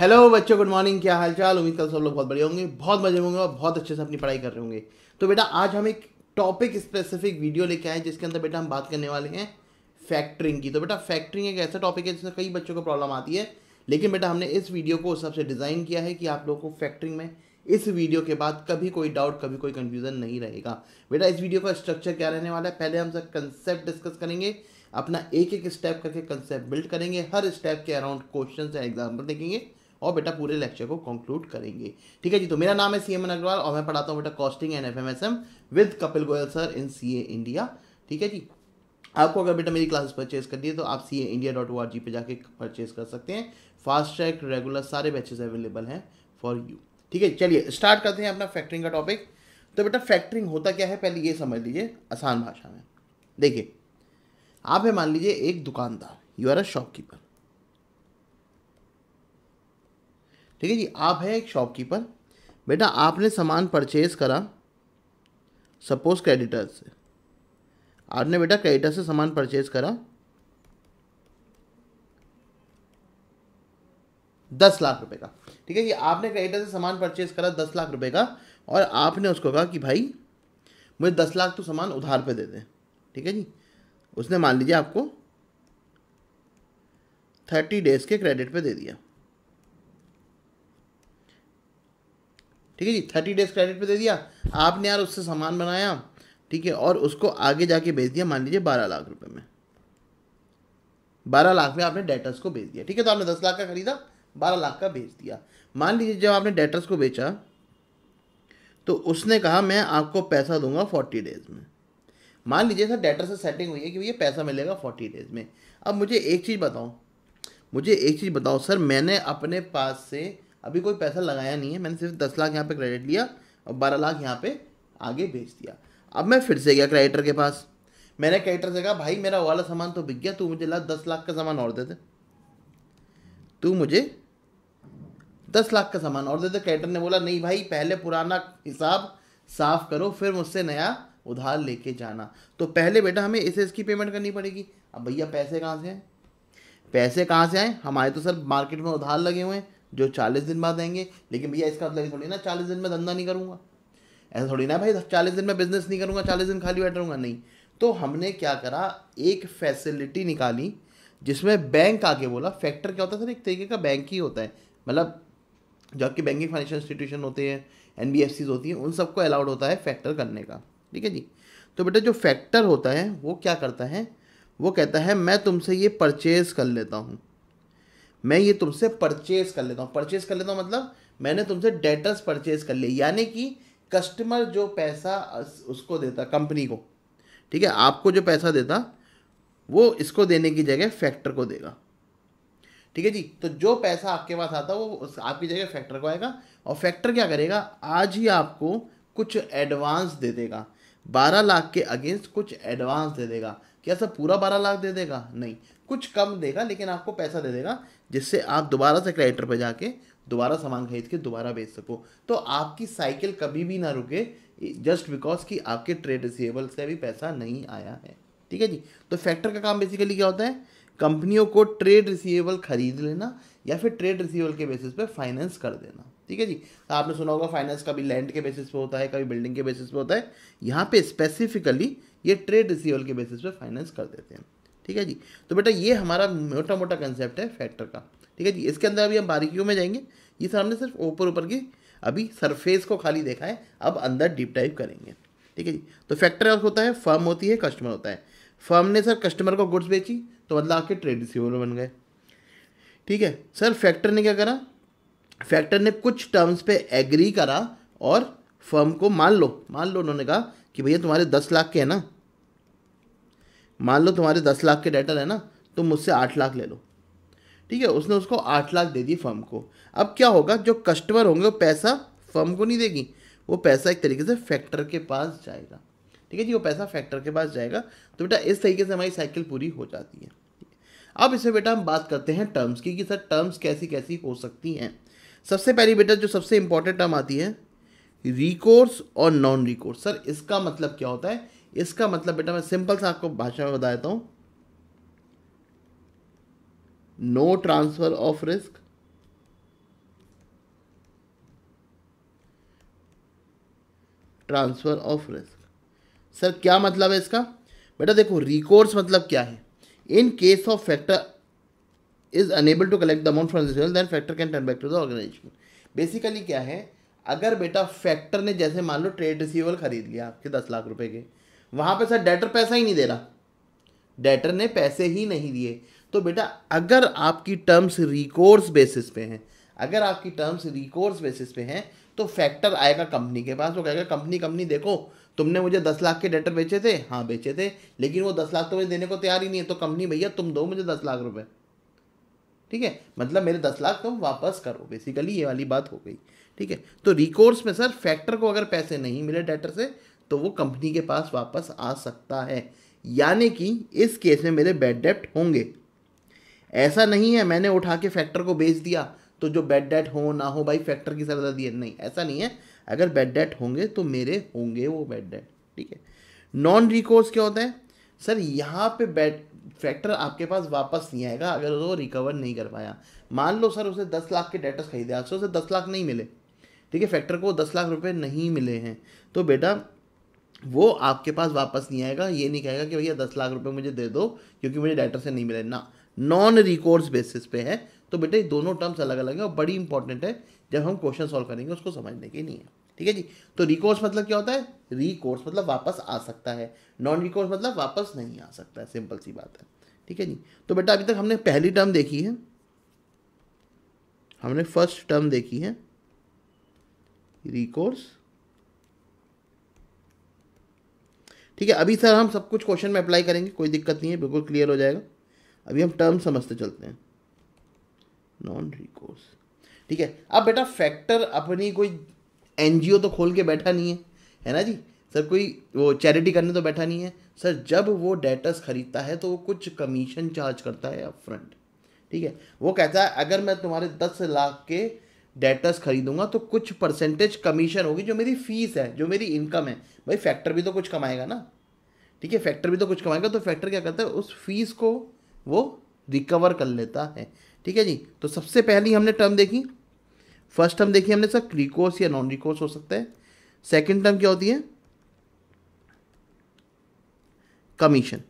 hello बच्चों good morning क्या हाल चाल उम्मीद कल सब लोग बहुत बढ़िया होंगे बहुत मजे होंगे और बहुत अच्छे से अपनी पढ़ाई कर रहे होंगे तो बेटा आज हम एक टॉपिक स्पेसिफिक वीडियो लेके आए जिसके अंदर बेटा हम बात करने वाले हैं फैक्टरिंग की तो बेटा फैक्टरिंग एक ऐसा टॉपिक है जिसमें कई बच्चों को प्रॉब्लम आती है लेकिन बेटा हमने इस वीडियो को उस सबसे डिज़ाइन किया है कि आप लोगों को फैक्टरिंग में इस वीडियो के बाद कभी कोई डाउट कभी कोई कन्फ्यूज़न नहीं रहेगा बेटा इस वीडियो का स्ट्रक्चर क्या रहने वाला है पहले हम सब कंसेप्ट डिस्कस करेंगे अपना एक एक स्टेप करके कंसेप्ट बिल्ड करेंगे हर स्टेप के अराउंड क्वेश्चन एंड एग्जाम्पल देखेंगे और बेटा पूरे लेक्चर को कंक्लूड करेंगे ठीक है जी तो मेरा नाम है सी एम अग्रवाल और मैं पढ़ाता हूँ बेटा costing and F with Kapil Goyal sir in C India ठीक है जी आपको अगर बेटा मेरी क्लासेस परचेज करनी है तो आप C A India dot O R G पर जाके परचेज कर सकते हैं फास्ट ट्रैक रेगुलर सारे बैचेज अवेलेबल हैं फॉर यू ठीक है चलिए स्टार्ट करते हैं अपना फैक्टरिंग का टॉपिक तो बेटा फैक्टरिंग होता क्या है पहले ये समझ लीजिए आसान भाषा में देखिए आप है मान लीजिए एक दुकानदार यू आर अ शॉपकीपर ठीक है जी आप है एक शॉपकीपर बेटा आपने सामान परचेज करा सपोज क्रेडिटर से आपने बेटा क्रेडिटर से सामान परचेज करा दस लाख रुपए का ठीक है जी आपने क्रेडिटर से सामान परचेज करा दस लाख रुपए का और आपने उसको कहा कि भाई मुझे दस लाख तो सामान उधार पे दे दे ठीक है जी उसने मान लीजिए आपको थर्टी डेज के क्रेडिट पे दे दिया ठीक है जी थर्टी डेज क्रेडिट पे दे दिया आपने यार उससे सामान बनाया ठीक है और उसको आगे जाके बेच दिया मान लीजिए बारह लाख रुपए में बारह लाख में आपने डेटर्स को बेच दिया ठीक है तो आपने दस लाख का खरीदा बारह लाख का बेच दिया मान लीजिए जब आपने डेटर्स को बेचा तो उसने कहा मैं आपको पैसा दूंगा फोर्टी डेज में मान लीजिए सर डेटर से सेटिंग हुई है कि भैया पैसा मिलेगा फोर्टी डेज में अब मुझे एक चीज़ बताओ मुझे एक चीज़ बताओ सर मैंने अपने पास से अभी कोई पैसा लगाया नहीं है मैंने सिर्फ दस लाख यहाँ पे क्रेडिट लिया और बारह लाख यहाँ पे आगे भेज दिया अब मैं फिर से गया क्रेडिटर के पास मैंने क्रेडिटर से कहा भाई मेरा वाला सामान तो बिक गया तू मुझे ला दस लाख का सामान और दे दे तू मुझे दस लाख का सामान और दे दे क्रेडिटर ने बोला नहीं भाई पहले पुराना हिसाब साफ करो फिर मुझसे नया उधार लेके जाना तो पहले बेटा हमें इसे इसकी पेमेंट करनी पड़ेगी अब भैया पैसे कहाँ से हैं पैसे कहाँ से आए हमारे तो सर मार्केट में उधार लगे हुए हैं जो चालीस दिन बाद आएंगे लेकिन भैया इसका मतलब थोड़ी ना चालीस दिन में धंधा नहीं करूँगा ऐसा थोड़ी ना भाई चालीस दिन में बिजनेस नहीं करूँगा चालीस दिन खाली बैठ रहूँगा नहीं तो हमने क्या करा एक फैसिलिटी निकाली जिसमें बैंक आके बोला फैक्टर क्या होता है सर एक तरीके का बैंक ही होता है मतलब जो आपकी बैंकिंग फाइनेंशियल इंस्टीट्यूशन होते हैं एन बी होती हैं उन सबको अलाउड होता है फैक्टर करने का ठीक है जी तो बेटा जो फैक्टर होता है वो क्या करता है वो कहता है मैं तुमसे ये परचेज़ कर लेता हूँ मैं ये तुमसे परचेज कर लेता हूँ परचेज कर लेता हूँ मतलब मैंने तुमसे डेटर्स परचेज कर लिए यानी कि कस्टमर जो पैसा उसको देता कंपनी को ठीक है आपको जो पैसा देता वो इसको देने की जगह फैक्टर को देगा ठीक है जी तो जो पैसा आपके पास आता वो आपकी जगह फैक्टर को आएगा और फैक्टर क्या करेगा आज ही आपको कुछ एडवांस दे देगा बारह लाख के अगेंस्ट कुछ एडवांस दे देगा क्या सर पूरा बारह लाख दे देगा नहीं कुछ कम देगा लेकिन आपको पैसा दे देगा जिससे आप दोबारा से क्रेडिटर पर जाके दोबारा सामान खरीद के दोबारा बेच सको तो आपकी साइकिल कभी भी ना रुके जस्ट बिकॉज कि आपके ट्रेड रिसीवेबल से भी पैसा नहीं आया है ठीक है जी तो फैक्टर का काम बेसिकली क्या होता है कंपनियों को ट्रेड रिसीवेबल खरीद लेना या फिर ट्रेड रिसीवेबल के बेसिस पे फाइनेंस कर देना ठीक है जी तो आपने सुना होगा फाइनेंस कभी लैंड के बेसिस पे होता है कभी बिल्डिंग के बेसिस पे होता है यहाँ पे स्पेसिफिकली ये ट्रेड रिसीवेबल के बेसिस पे फाइनेंस कर देते हैं ठीक है जी तो बेटा ये हमारा मोटा मोटा कंसेप्ट है फैक्टर का ठीक है जी इसके अंदर अभी हम बारीकियों में जाएंगे ये सर हमने सिर्फ ऊपर ऊपर की अभी सरफेस को खाली देखा है अब अंदर डीप टाइप करेंगे ठीक है जी तो फैक्टर होता है फर्म होती है कस्टमर होता है फर्म ने सर कस्टमर को गुड्स बेची तो मतलब आपके ट्रेड रिसीवर बन गए ठीक है सर फैक्टर ने क्या करा फैक्टर ने कुछ टर्म्स पे एग्री करा और फर्म को मान लो मान लो उन्होंने कहा कि भैया तुम्हारे दस लाख के हैं ना मान लो तुम्हारे दस लाख के डेटर है ना तो मुझसे आठ लाख ले लो ठीक है उसने उसको आठ लाख दे दी फर्म को अब क्या होगा जो कस्टमर होंगे वो पैसा फर्म को नहीं देगी वो पैसा एक तरीके से फैक्टर के पास जाएगा ठीक है जी वो पैसा फैक्टर के पास जाएगा तो बेटा इस तरीके से हमारी साइकिल पूरी हो जाती है अब इसमें बेटा हम बात करते हैं टर्म्स की कि सर टर्म्स कैसी कैसी हो सकती हैं सबसे पहली बेटा जो सबसे इंपॉर्टेंट टर्म आती है रिकोर्स और नॉन रिकोर्स सर इसका मतलब क्या होता है इसका मतलब बेटा मैं सिंपल सा आपको भाषा में बता देता हूं no transfer of risk transfer of risk sir क्या मतलब है इसका बेटा देखो रिकोर्स मतलब क्या है in case of factor is unable to collect the amount from then factor can turn back to the organisation basically क्या है अगर बेटा फैक्टर ने जैसे मान लो ट्रेड रिसीवल खरीद लिया आपके दस लाख रुपए के वहां पे सर डेटर पैसा ही नहीं दे रहा डेटर ने पैसे ही नहीं दिए तो बेटा अगर आपकी टर्म्स रिकोर्स बेसिस पे हैं अगर आपकी टर्म्स रिकोर्स बेसिस पे हैं तो फैक्टर आएगा कंपनी के पास वो कहेगा कंपनी कंपनी देखो तुमने मुझे दस लाख के डेटर बेचे थे हाँ बेचे थे लेकिन वो दस लाख तो मुझे देने को तैयार ही नहीं है तो कंपनी भैया तुम दो मुझे दस लाख रुपए ठीक है मतलब मेरे दस लाख तुम वापस करो बेसिकली ये वाली बात हो गई ठीक है तो रिकोर्स में सर फैक्टर को अगर पैसे नहीं मिले डेटर से तो वो कंपनी के पास वापस आ सकता है यानी कि इस केस में मेरे बैड डेप्ट होंगे ऐसा नहीं है मैंने उठा के फैक्टर को बेच दिया तो जो बैड डेट हो ना हो भाई फैक्टर की सरदादी है नहीं ऐसा नहीं है अगर बैड डेट होंगे तो मेरे होंगे वो बैड डेट ठीक है नॉन रिकोर्स क्या होता है सर यहाँ पे बैड फैक्टर आपके पास वापस नहीं आएगा अगर वो रिकवर नहीं कर पाया मान लो सर उसे दस लाख के डेटर्स खरीदे आपसे उसे दस लाख नहीं मिले ठीक है फैक्टर को दस लाख रुपये नहीं मिले हैं तो बेटा वो आपके पास वापस नहीं आएगा ये नहीं कहेगा कि भैया दस लाख रुपए मुझे दे दो क्योंकि मुझे डायरेक्टर से नहीं मिले ना नॉन रिकोर्स बेसिस पे है तो बेटे दोनों टर्म्स अलग अलग है और बड़ी इंपॉर्टेंट है जब हम क्वेश्चन सॉल्व करेंगे उसको समझने के नहीं है ठीक है जी तो रिकोर्स मतलब क्या होता है रिकोर्स मतलब वापस आ सकता है नॉन रिकोर्स मतलब वापस नहीं आ सकता है सिंपल सी बात है ठीक है जी तो बेटा अभी तक हमने पहली टर्म देखी है हमने फर्स्ट टर्म देखी है रिकोर्स ठीक है अभी सर हम सब कुछ क्वेश्चन में अप्लाई करेंगे कोई दिक्कत नहीं है बिल्कुल क्लियर हो जाएगा अभी हम टर्म समझते चलते हैं नॉन रिकोर्स ठीक है अब बेटा फैक्टर अपनी कोई एनजीओ तो खोल के बैठा नहीं है है ना जी सर कोई वो चैरिटी करने तो बैठा नहीं है सर जब वो डेटर्स खरीदता है तो वो कुछ कमीशन चार्ज करता है फ्रंट ठीक है वो कहता है अगर मैं तुम्हारे दस लाख के डेटर्स खरीदूंगा तो कुछ परसेंटेज कमीशन होगी जो मेरी फीस है जो मेरी इनकम है भाई फैक्टर भी तो कुछ कमाएगा ना ठीक है फैक्टर भी तो कुछ कमाएगा तो फैक्टर क्या करता है उस फीस को वो रिकवर कर लेता है ठीक है जी तो सबसे पहली हमने टर्म देखी फर्स्ट टर्म देखी हमने सर रिकोर्स या नॉन रिकोर्स हो सकता है सेकेंड टर्म क्या होती है कमीशन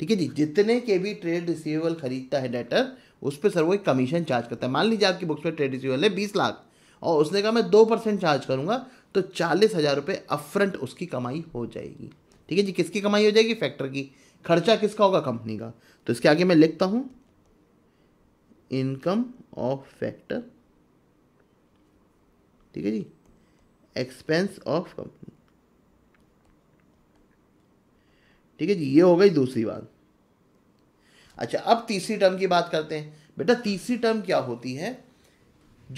ठीक है जी जितने के भी ट्रेड रिसीवेबल खरीदता है डेटर उस पर सर वो एक कमीशन चार्ज करता है मान लीजिए आपकी बुक्स पर ट्रेड रिसीवेबल है बीस लाख और उसने कहा मैं दो परसेंट चार्ज करूंगा तो चालीस हज़ार रुपये अपफ्रंट उसकी कमाई हो जाएगी ठीक है जी किसकी कमाई हो जाएगी फैक्टर की खर्चा किसका होगा कंपनी का तो इसके आगे मैं लिखता हूँ इनकम ऑफ फैक्टर ठीक है जी एक्सपेंस ऑफ कंपनी ठीक है जी ये हो गई दूसरी बात अच्छा अब तीसरी टर्म की बात करते हैं बेटा तीसरी टर्म क्या होती है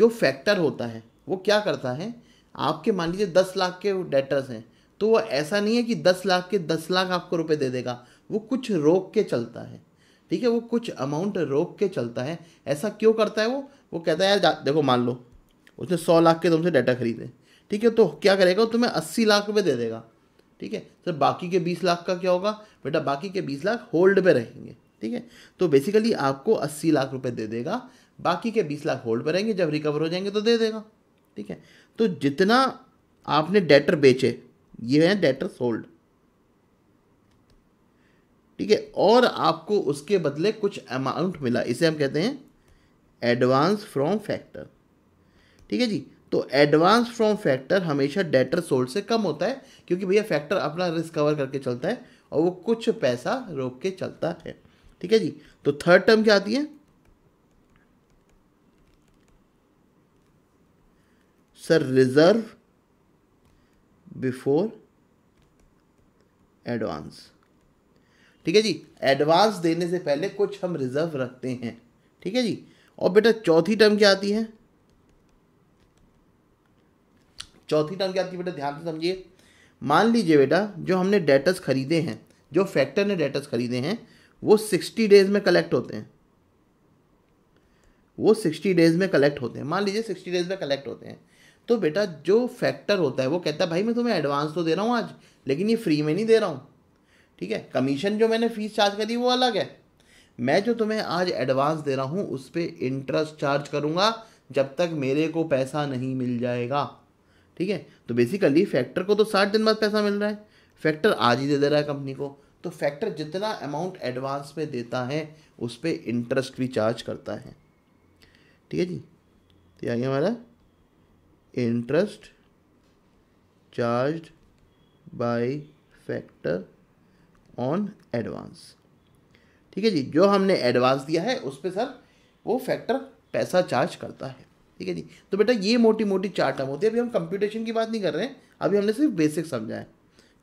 जो फैक्टर होता है वो क्या करता है आपके मान लीजिए दस लाख के डेटर्स हैं तो वो ऐसा नहीं है कि दस लाख के दस लाख आपको रुपए दे देगा वो कुछ रोक के चलता है ठीक है वो कुछ अमाउंट रोक के चलता है ऐसा क्यों करता है वो वो कहता है यार देखो मान लो उसने सौ लाख के तुमसे डाटा खरीदे ठीक है तो क्या करेगा वो तुम्हें अस्सी लाख रुपये दे देगा ठीक है सर तो बाकी के बीस लाख का क्या होगा बेटा बाकी के बीस लाख होल्ड पे रहेंगे ठीक है तो बेसिकली आपको अस्सी लाख रुपए दे देगा बाकी के बीस लाख होल्ड पर रहेंगे जब रिकवर हो जाएंगे तो दे देगा ठीक है तो जितना आपने डेटर बेचे ये है डेटर सोल्ड ठीक है और आपको उसके बदले कुछ अमाउंट मिला इसे हम कहते हैं एडवांस फ्रॉम फैक्टर ठीक है जी तो एडवांस फ्रॉम फैक्टर हमेशा डेटर सोल्ड से कम होता है क्योंकि भैया फैक्टर अपना रिस्क कवर करके चलता है और वो कुछ पैसा रोक के चलता है ठीक है जी तो थर्ड टर्म क्या आती है सर रिजर्व बिफोर एडवांस ठीक है जी एडवांस देने से पहले कुछ हम रिजर्व रखते हैं ठीक है जी और बेटा चौथी टर्म क्या आती है चौथी टर्म क्या आती है बेटा ध्यान से समझिए मान लीजिए बेटा जो हमने डेटस खरीदे हैं जो फैक्टर ने डेटस खरीदे हैं वो सिक्सटी डेज में कलेक्ट होते हैं वो सिक्सटी डेज में कलेक्ट होते हैं मान लीजिए सिक्सटी डेज में कलेक्ट होते हैं तो बेटा जो फैक्टर होता है वो कहता है भाई मैं तुम्हें एडवांस तो दे रहा हूँ आज लेकिन ये फ्री में नहीं दे रहा हूँ ठीक है कमीशन जो मैंने फ़ीस चार्ज करी वो अलग है मैं जो तुम्हें आज एडवांस दे रहा हूँ उस पर इंटरेस्ट चार्ज करूँगा जब तक मेरे को पैसा नहीं मिल जाएगा ठीक है तो बेसिकली फैक्टर को तो साठ दिन बाद पैसा मिल रहा है फैक्टर आज ही दे दे रहा है कंपनी को तो फैक्टर जितना अमाउंट एडवांस में देता है उस पर इंटरेस्ट भी चार्ज करता है ठीक है जी तो आगे हमारा interest charge by factor on advance ठीक है जी जो हमने एडवांस दिया है उस पर सर वो फैक्टर पैसा चार्ज करता है ठीक है जी तो बेटा ये मोटी मोटी चार्ट हम होती है अभी हम कंप्यूटेशन की बात नहीं कर रहे हैं अभी हमने सिर्फ बेसिक समझा है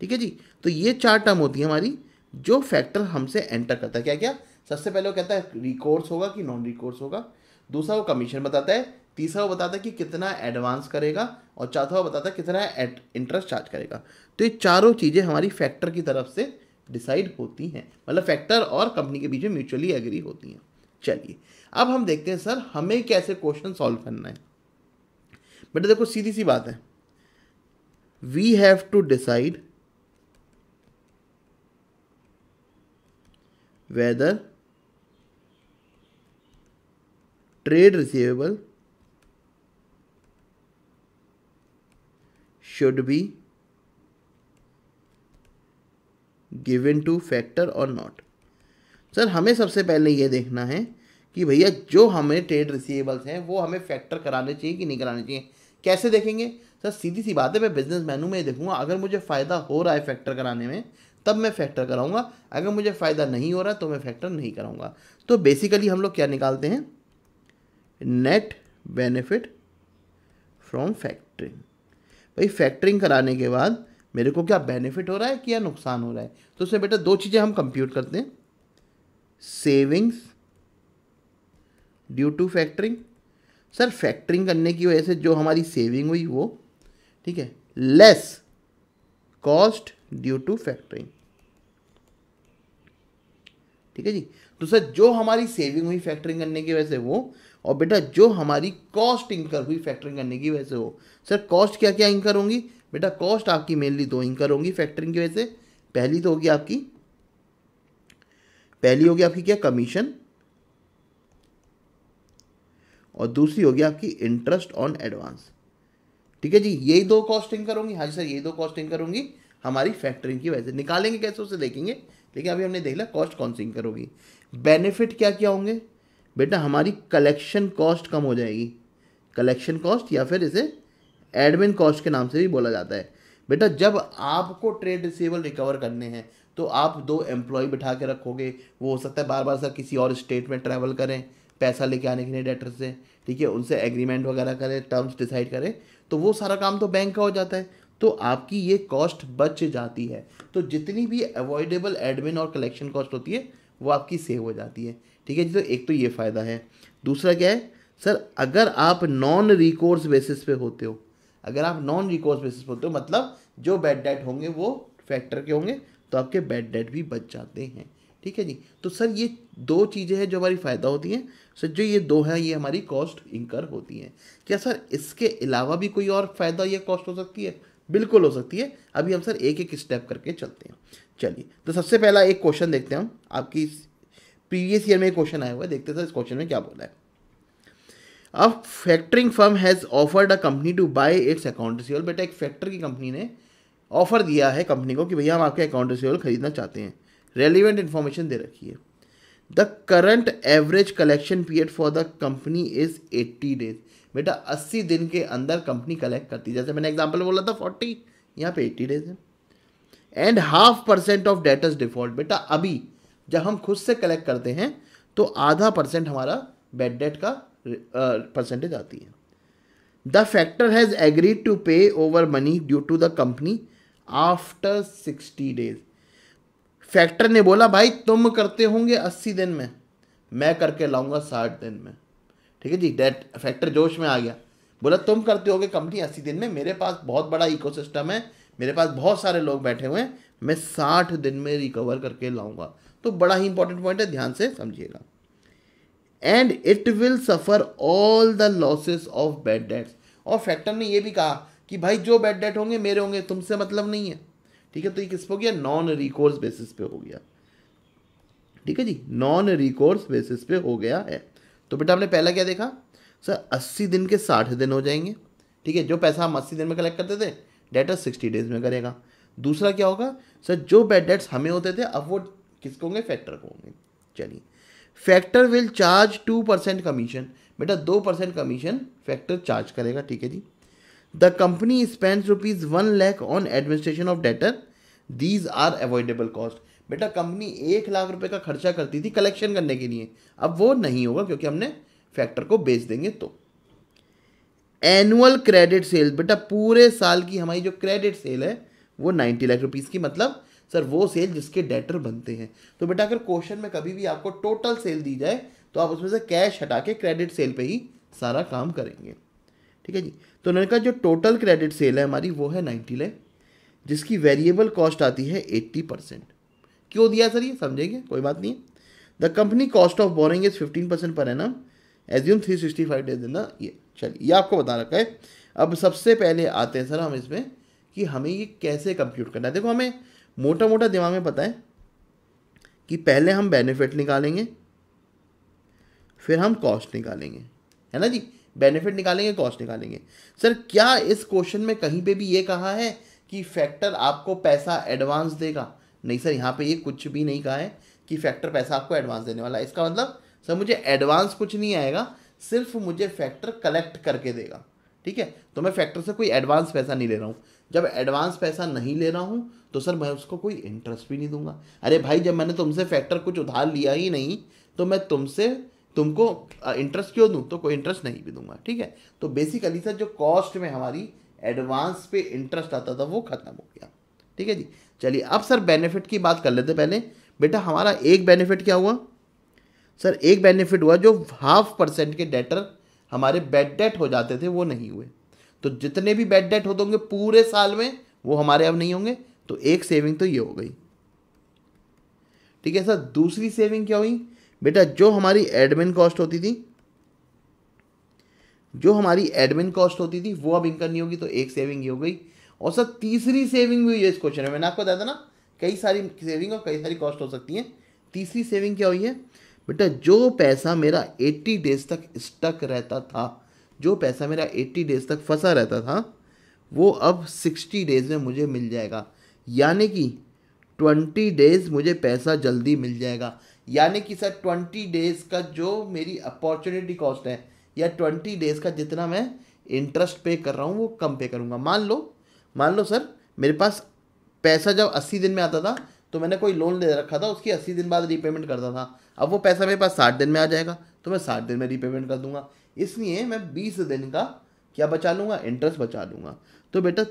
ठीक है जी तो ये चार टर्म होती है हमारी जो फैक्टर हमसे एंटर करता है क्या क्या सबसे पहले वो कहता है रिकोर्स होगा कि नॉन रिकोर्स होगा दूसरा वो कमीशन बताता है तीसरा वो बताता है कि कितना एडवांस करेगा और चौथा वो बताता है कितना इंटरेस्ट चार्ज करेगा तो ये चारों चीज़ें हमारी फैक्टर की तरफ से डिसाइड होती हैं मतलब फैक्टर और कंपनी के बीच में म्यूचुअली एग्री होती हैं चलिए अब हम देखते हैं सर हमें कैसे क्वेश्चन सॉल्व करना है बेटा देखो सीधी सी बात है we have to decide whether trade receivable should be given to factor और नॉट सर हमें सबसे पहले ये देखना है कि भैया जो हमें ट्रेड रिसीवेबल्स हैं वो हमें फैक्टर कराने चाहिए कि नहीं कराने चाहिए कैसे देखेंगे सर सीधी सी बात है मैं बिजनेस मैनू में देखूंगा अगर मुझे फ़ायदा हो रहा है फैक्टर कराने में तब मैं फैक्टर कराऊंगा अगर मुझे फ़ायदा नहीं हो रहा तो मैं फैक्टर नहीं कराऊंगा तो बेसिकली हम लोग क्या निकालते हैं नेट बेनिफिट फ्रॉम फैक्टरिंग भाई फैक्टरिंग कराने के बाद मेरे को क्या बेनिफिट हो रहा है कि या नुकसान हो रहा है तो उसमें बेटा दो चीज़ें हम कंप्यूट करते हैं savings due to factoring sir factoring करने की वजह से जो हमारी सेविंग हुई वो ठीक है less cost due to factoring ठीक है जी तो सर जो हमारी सेविंग हुई फैक्टरिंग करने की वजह से वो और बेटा जो हमारी कॉस्ट इंकर हुई फैक्टरिंग करने की वजह से सर कॉस्ट क्या क्या इंकर होंगी बेटा कॉस्ट आपकी मेनली दो इंकर होंगी फैक्टरिंग की वजह से पहली तो होगी आपकी पहली होगी आपकी क्या कमीशन और दूसरी होगी आपकी इंटरेस्ट ऑन एडवांस ठीक है जी यही दो कॉस्टिंग करूंगी हाँ जी सर यही दो कॉस्टिंग करूंगी हमारी फैक्टरिंग की वजह से निकालेंगे कैसे उसे देखेंगे ठीक है अभी हमने देख लिया कॉस्ट कौन सी इंकर होगी बेनिफिट क्या क्या होंगे बेटा हमारी कलेक्शन कॉस्ट कम हो जाएगी कलेक्शन कॉस्ट या फिर इसे एडमिन कॉस्ट के नाम से भी बोला जाता है बेटा जब आपको ट्रेड रिसीवेबल रिकवर करने हैं तो आप दो एम्प्लॉय बिठा के रखोगे वो हो सकता है बार बार सर किसी और स्टेट में ट्रैवल करें पैसा लेके आने के लिए डेटर से ठीक है उनसे एग्रीमेंट वगैरह करें टर्म्स डिसाइड करें तो वो सारा काम तो बैंक का हो जाता है तो आपकी ये कॉस्ट बच जाती है तो जितनी भी अवॉइडेबल एडमिन और कलेक्शन कॉस्ट होती है वो आपकी सेव हो जाती है ठीक है जी तो एक तो ये फ़ायदा है दूसरा क्या है सर अगर आप नॉन रिकोर्स बेसिस पे होते हो अगर आप नॉन रिकोर्स बेसिस पे होते हो मतलब जो बैड डेट होंगे वो फैक्टर के होंगे तो आपके बैड डेट भी बच जाते हैं ठीक है जी तो सर ये दो चीज़ें हैं जो हमारी फ़ायदा होती हैं सर जो ये दो हैं ये हमारी कॉस्ट इंकर होती हैं क्या सर इसके अलावा भी कोई और फ़ायदा या कॉस्ट हो सकती है बिल्कुल हो सकती है अभी हम सर एक एक स्टेप करके चलते हैं चलिए तो सबसे पहला एक क्वेश्चन देखते हैं हम आपकी प्रीवियस ईयर में एक क्वेश्चन आया हुआ है देखते हैं सर इस क्वेश्चन में क्या बोला है अब factoring firm has offered a company to buy its account receivable बेटा एक फैक्टर की कंपनी ने ऑफर दिया है कंपनी को कि भैया हम आपके अकाउंट रिसीवल खरीदना चाहते हैं रेलिवेंट इन्फॉर्मेशन दे रखी है the current average collection period for the company is eighty days बेटा अस्सी दिन के अंदर कंपनी कलेक्ट करती है जैसे मैंने एग्जाम्पल बोला था फोर्टी यहाँ पे एट्टी डेज है and half percent of debtors default बेटा अभी जब हम खुद से कलेक्ट करते हैं तो आधा परसेंट हमारा बेड डेट का परसेंटेज आती है the factor has agreed to pay over money due to the company after sixty days factor ने बोला भाई तुम करते होंगे अस्सी दिन में मैं करके लाऊंगा साठ दिन में ठीक है जी डेट फैक्टर जोश में आ गया बोला तुम करते होगे कंपनी अस्सी दिन में मेरे पास बहुत बड़ा इकोसिस्टम है मेरे पास बहुत सारे लोग बैठे हुए हैं मैं साठ दिन में रिकवर करके लाऊंगा तो बड़ा ही इंपॉर्टेंट पॉइंट है ध्यान से समझिएगा and it will suffer all the losses of bad debts और फैक्टर ने ये भी कहा कि भाई जो बैड डेट होंगे मेरे होंगे तुमसे मतलब नहीं है ठीक है तो ये किस पे हो गया नॉन रिकोर्स बेसिस पे हो गया ठीक है जी नॉन रिकोर्स बेसिस पे हो गया है तो बेटा हमने पहला क्या देखा सर अस्सी दिन के साठ दिन हो जाएंगे ठीक है जो पैसा हम अस्सी दिन में कलेक्ट करते थे डेटर सिक्सटी डेज में करेगा दूसरा क्या होगा सर जो बैड डेट्स हमें होते थे अब वो किसको होंगे फैक्टर को होंगे चलिए factor will charge two percent commission बेटा दो परसेंट कमीशन फैक्टर चार्ज करेगा ठीक है जी the company spends rupees one lakh on administration of debtor these are avoidable cost बेटा कंपनी एक लाख रुपए का खर्चा करती थी कलेक्शन करने के लिए अब वो नहीं होगा क्योंकि हमने फैक्टर को बेच देंगे तो एनुअल क्रेडिट सेल बेटा पूरे साल की हमारी जो क्रेडिट सेल है वो नाइन्टी लाख रुपीज़ की मतलब सर वो सेल जिसके डेटर बनते हैं तो बेटा अगर क्वेश्चन में कभी भी आपको टोटल सेल दी जाए तो आप उसमें से कैश हटा के क्रेडिट सेल पे ही सारा काम करेंगे ठीक है जी तो उन्होंने कहा जो टोटल क्रेडिट सेल है हमारी वो है नाइन्टी लैख जिसकी वेरिएबल कॉस्ट आती है एट्टी परसेंट क्यों दिया सर ये समझेंगे कोई बात नहीं the company cost of borrowing is fifteen percent पर है ना assume three sixty five days in ये चलिए ये आपको बता रखा है अब सबसे पहले आते हैं सर हम इसमें कि हमें ये कैसे कंप्यूट करना है देखो हमें मोटा मोटा दिमाग में पता है कि पहले हम बेनिफिट निकालेंगे फिर हम कॉस्ट निकालेंगे है ना जी बेनिफिट निकालेंगे कॉस्ट निकालेंगे सर क्या इस क्वेश्चन में कहीं पे भी ये कहा है कि फैक्टर आपको पैसा एडवांस देगा नहीं सर यहाँ पे ये कुछ भी नहीं कहा है कि फैक्टर पैसा आपको एडवांस देने वाला है इसका मतलब सर मुझे एडवांस कुछ नहीं आएगा सिर्फ मुझे फैक्टर कलेक्ट करके देगा ठीक है तो मैं फैक्टर से कोई एडवांस पैसा नहीं ले रहा हूँ जब एडवांस पैसा नहीं ले रहा हूँ तो सर मैं उसको कोई इंटरेस्ट भी नहीं दूंगा अरे भाई जब मैंने तुमसे फैक्टर कुछ उधार लिया ही नहीं तो मैं तुमसे तुमको इंटरेस्ट क्यों दूँ तो कोई इंटरेस्ट नहीं भी दूंगा ठीक है तो बेसिकली सर जो कॉस्ट में हमारी एडवांस पे इंटरेस्ट आता था वो खत्म हो गया ठीक है जी चलिए अब सर बेनिफिट की बात कर लेते पहले बेटा हमारा एक बेनिफिट क्या हुआ सर एक बेनिफिट हुआ जो हाफ परसेंट के डेटर हमारे बेड डेट हो जाते थे वो नहीं हुए तो जितने भी बेड डेट होते होंगे पूरे साल में वो हमारे अब नहीं होंगे तो एक सेविंग तो ये हो गई ठीक है सर दूसरी सेविंग क्या हुई बेटा जो हमारी एडमिन कॉस्ट होती थी जो हमारी एडमिन कॉस्ट होती थी वो अब इनकम नहीं होगी तो एक सेविंग ये हो गई और सर तीसरी सेविंग भी हुई है इस क्वेश्चन में मैंने आपको बताया था ना कई सारी सेविंग और कई सारी कॉस्ट हो सकती हैं तीसरी सेविंग क्या हुई है बेटा जो पैसा मेरा एट्टी डेज तक स्टक रहता था जो पैसा मेरा एट्टी डेज तक फंसा रहता था वो अब सिक्सटी डेज में मुझे मिल जाएगा यानी कि ट्वेंटी डेज मुझे पैसा जल्दी मिल जाएगा यानी कि सर ट्वेंटी डेज का जो मेरी अपॉर्चुनिटी कॉस्ट है या ट्वेंटी डेज का जितना मैं इंटरेस्ट पे कर रहा हूँ वो कम पे करूँगा मान लो मान लो सर मेरे पास पैसा जब अस्सी दिन में आता था तो मैंने कोई लोन ले रखा था उसकी अस्सी दिन बाद रीपेमेंट करता था अब वो पैसा मेरे पास साठ दिन में आ जाएगा तो मैं साठ दिन में रीपेमेंट कर दूंगा इसलिए मैं बीस दिन का क्या बचा लूँगा इंटरेस्ट बचा लूँगा तो बेटा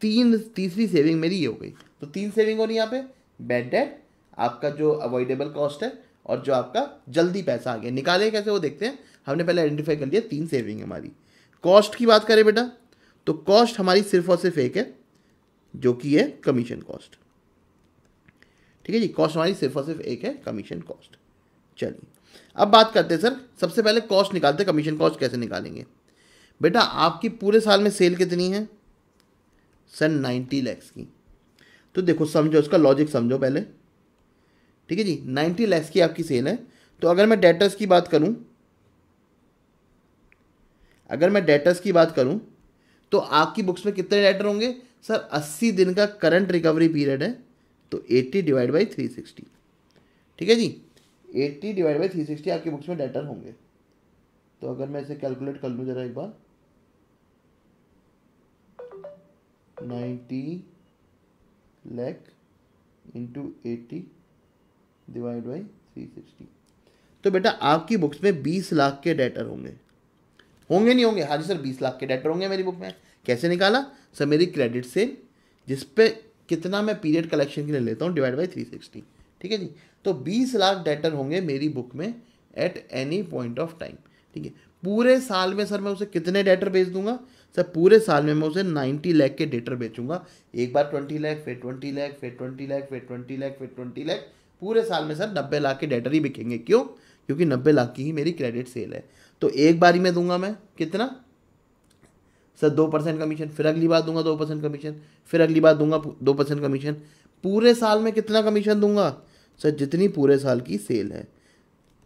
तीन तीसरी सेविंग मेरी ये हो गई तो तीन सेविंग हो रही यहाँ पे बैड डेट आपका जो अवॉइडेबल कॉस्ट है और जो आपका जल्दी पैसा आ गया निकाले कैसे वो देखते हैं हमने पहले आइडेंटिफाई कर लिया तीन सेविंग हमारी कॉस्ट की बात करें बेटा तो कॉस्ट हमारी सिर्फ और सिर्फ एक है जो कि है कमीशन कॉस्ट ठीक है जी कॉस्ट हमारी सिर्फ और सिर्फ एक है कमीशन कॉस्ट चलिए अब बात करते हैं सर सबसे पहले कॉस्ट निकालते हैं कमीशन कॉस्ट कैसे निकालेंगे बेटा आपकी पूरे साल में सेल कितनी है सर नाइन्टी लैक्स की तो देखो समझो उसका लॉजिक समझो पहले ठीक है जी नाइन्टी लैक्स की आपकी सेल है तो अगर मैं डेटर्स की बात करूं अगर मैं डेटर्स की बात करूं तो आपकी बुक्स में कितने राइटर होंगे सर अस्सी दिन का करंट रिकवरी पीरियड है तो eighty divide by three sixty ठीक है जी 80 डिवाइड बाई थ्री सिक्सटी आपकी बुक्स में डेटर होंगे तो अगर मैं इसे कैलकुलेट कर लूँ ज़रा एक बार ninety lakh into eighty divide by three sixty तो बेटा आपकी बुक्स में बीस लाख के डेटर होंगे होंगे नहीं होंगे हाँ जी सर बीस लाख के डेटर होंगे मेरी बुक में कैसे निकाला सर मेरी क्रेडिट सेल जिस पे कितना मैं पीरियड कलेक्शन के लिए लेता हूँ डिवाइड बाई थ्री सिक्सटी ठीक है जी तो बीस लाख डेटर होंगे मेरी बुक में at any point of time ठीक है पूरे साल में सर मैं उसे कितने डेटर बेच दूंगा सर पूरे साल में मैं उसे नाइन्टी लैख के डेटर बेचूंगा एक बार ट्वेंटी लैख फिर ट्वेंटी लैख फिर ट्वेंटी लैख फिर ट्वेंटी लैख फिर ट्वेंटी लैख पूरे साल में सर नब्बे लाख के डेटर ही बिकेंगे क्यों क्योंकि नब्बे लाख की ही मेरी क्रेडिट सेल है तो एक बारी में दूंगा मैं कितना सर दो परसेंट कमीशन फिर अगली बार दूंगा दो परसेंट कमीशन फिर अगली बार दूंगा दो परसेंट कमीशन पूरे साल में कितना कमीशन दूंगा सर जितनी पूरे साल की सेल है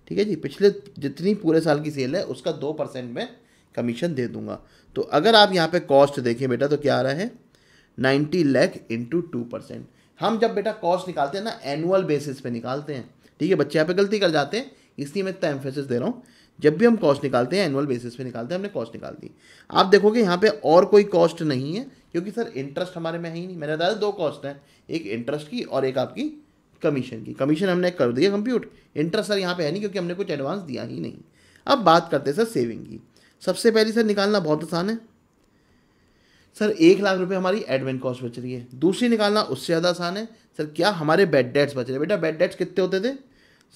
ठीक है जी पिछले जितनी पूरे साल की सेल है उसका दो परसेंट में कमीशन दे दूंगा तो अगर आप यहाँ पे कॉस्ट देखें बेटा तो क्या आ रहा है ninety lakh into two percent हम जब बेटा कॉस्ट निकालते हैं ना एनुअल बेसिस पे निकालते हैं ठीक है बच्चे यहाँ पे गलती कर जाते हैं इसलिए मैं इतना एम्फेसिस दे रहा हूँ जब भी हम कॉस्ट निकालते हैं एनुअल बेसिस पे निकालते हैं हमने कॉस्ट निकाल दी आप देखोगे यहाँ पे और कोई कॉस्ट नहीं है क्योंकि सर इंटरेस्ट हमारे में है ही नहीं मैंने बताया दो कॉस्ट हैं एक इंटरेस्ट की और एक आपकी कमीशन की कमीशन हमने कर दिया कंप्यूट इंटरेस्ट सर यहाँ पे है नहीं क्योंकि हमने कुछ एडवांस दिया ही नहीं अब बात करते हैं सर सेविंग की सबसे पहले सर निकालना बहुत आसान है सर एक लाख रुपये हमारी एडमिन कॉस्ट बच रही है दूसरी निकालना उससे ज़्यादा आसान है सर क्या हमारे बेड डेट्स बच रहे हैं बेटा बेड डेट्स कितने होते थे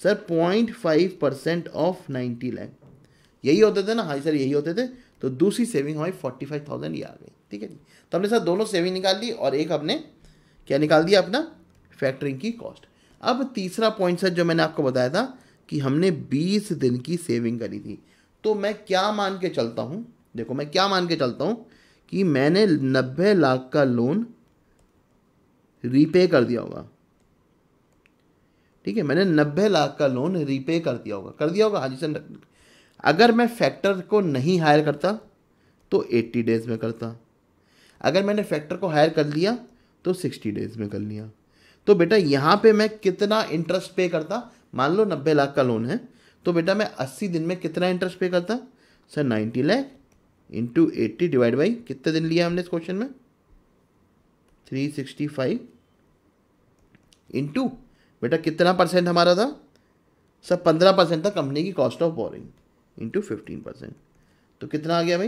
sir point five percent of ninety lakh यही होते थे ना हाँ सर यही होते थे तो दूसरी सेविंग हमारी फोर्टी फाइव थाउजेंड ये आ गई ठीक है जी तो हमने सर दोनों सेविंग निकाल ली और एक हमने क्या निकाल दिया अपना फैक्टरिंग की कॉस्ट अब तीसरा पॉइंट सर जो मैंने आपको बताया था कि हमने बीस दिन की सेविंग करी थी तो मैं क्या मान के चलता हूँ देखो मैं क्या मान के चलता हूँ कि मैंने नब्बे लाख का लोन रीपे कर दिया होगा ठीक है मैंने नब्बे लाख का लोन रीपे कर दिया होगा कर दिया होगा हाजी सन अगर मैं फैक्टर को नहीं हायर करता तो एट्टी डेज़ में करता अगर मैंने फैक्टर को हायर कर लिया तो सिक्सटी डेज़ में कर लिया तो बेटा यहाँ पे मैं कितना इंटरेस्ट पे करता मान लो नब्बे लाख का लोन है तो बेटा मैं अस्सी दिन में कितना इंटरेस्ट पे करता sir ninety lakh into eighty divide by कितने दिन लिया हमने इस क्वेश्चन में थ्री सिक्सटी फाइव इंटू बेटा कितना परसेंट हमारा था सर पंद्रह परसेंट था कंपनी की cost of borrowing into fifteen percent तो कितना आ गया भाई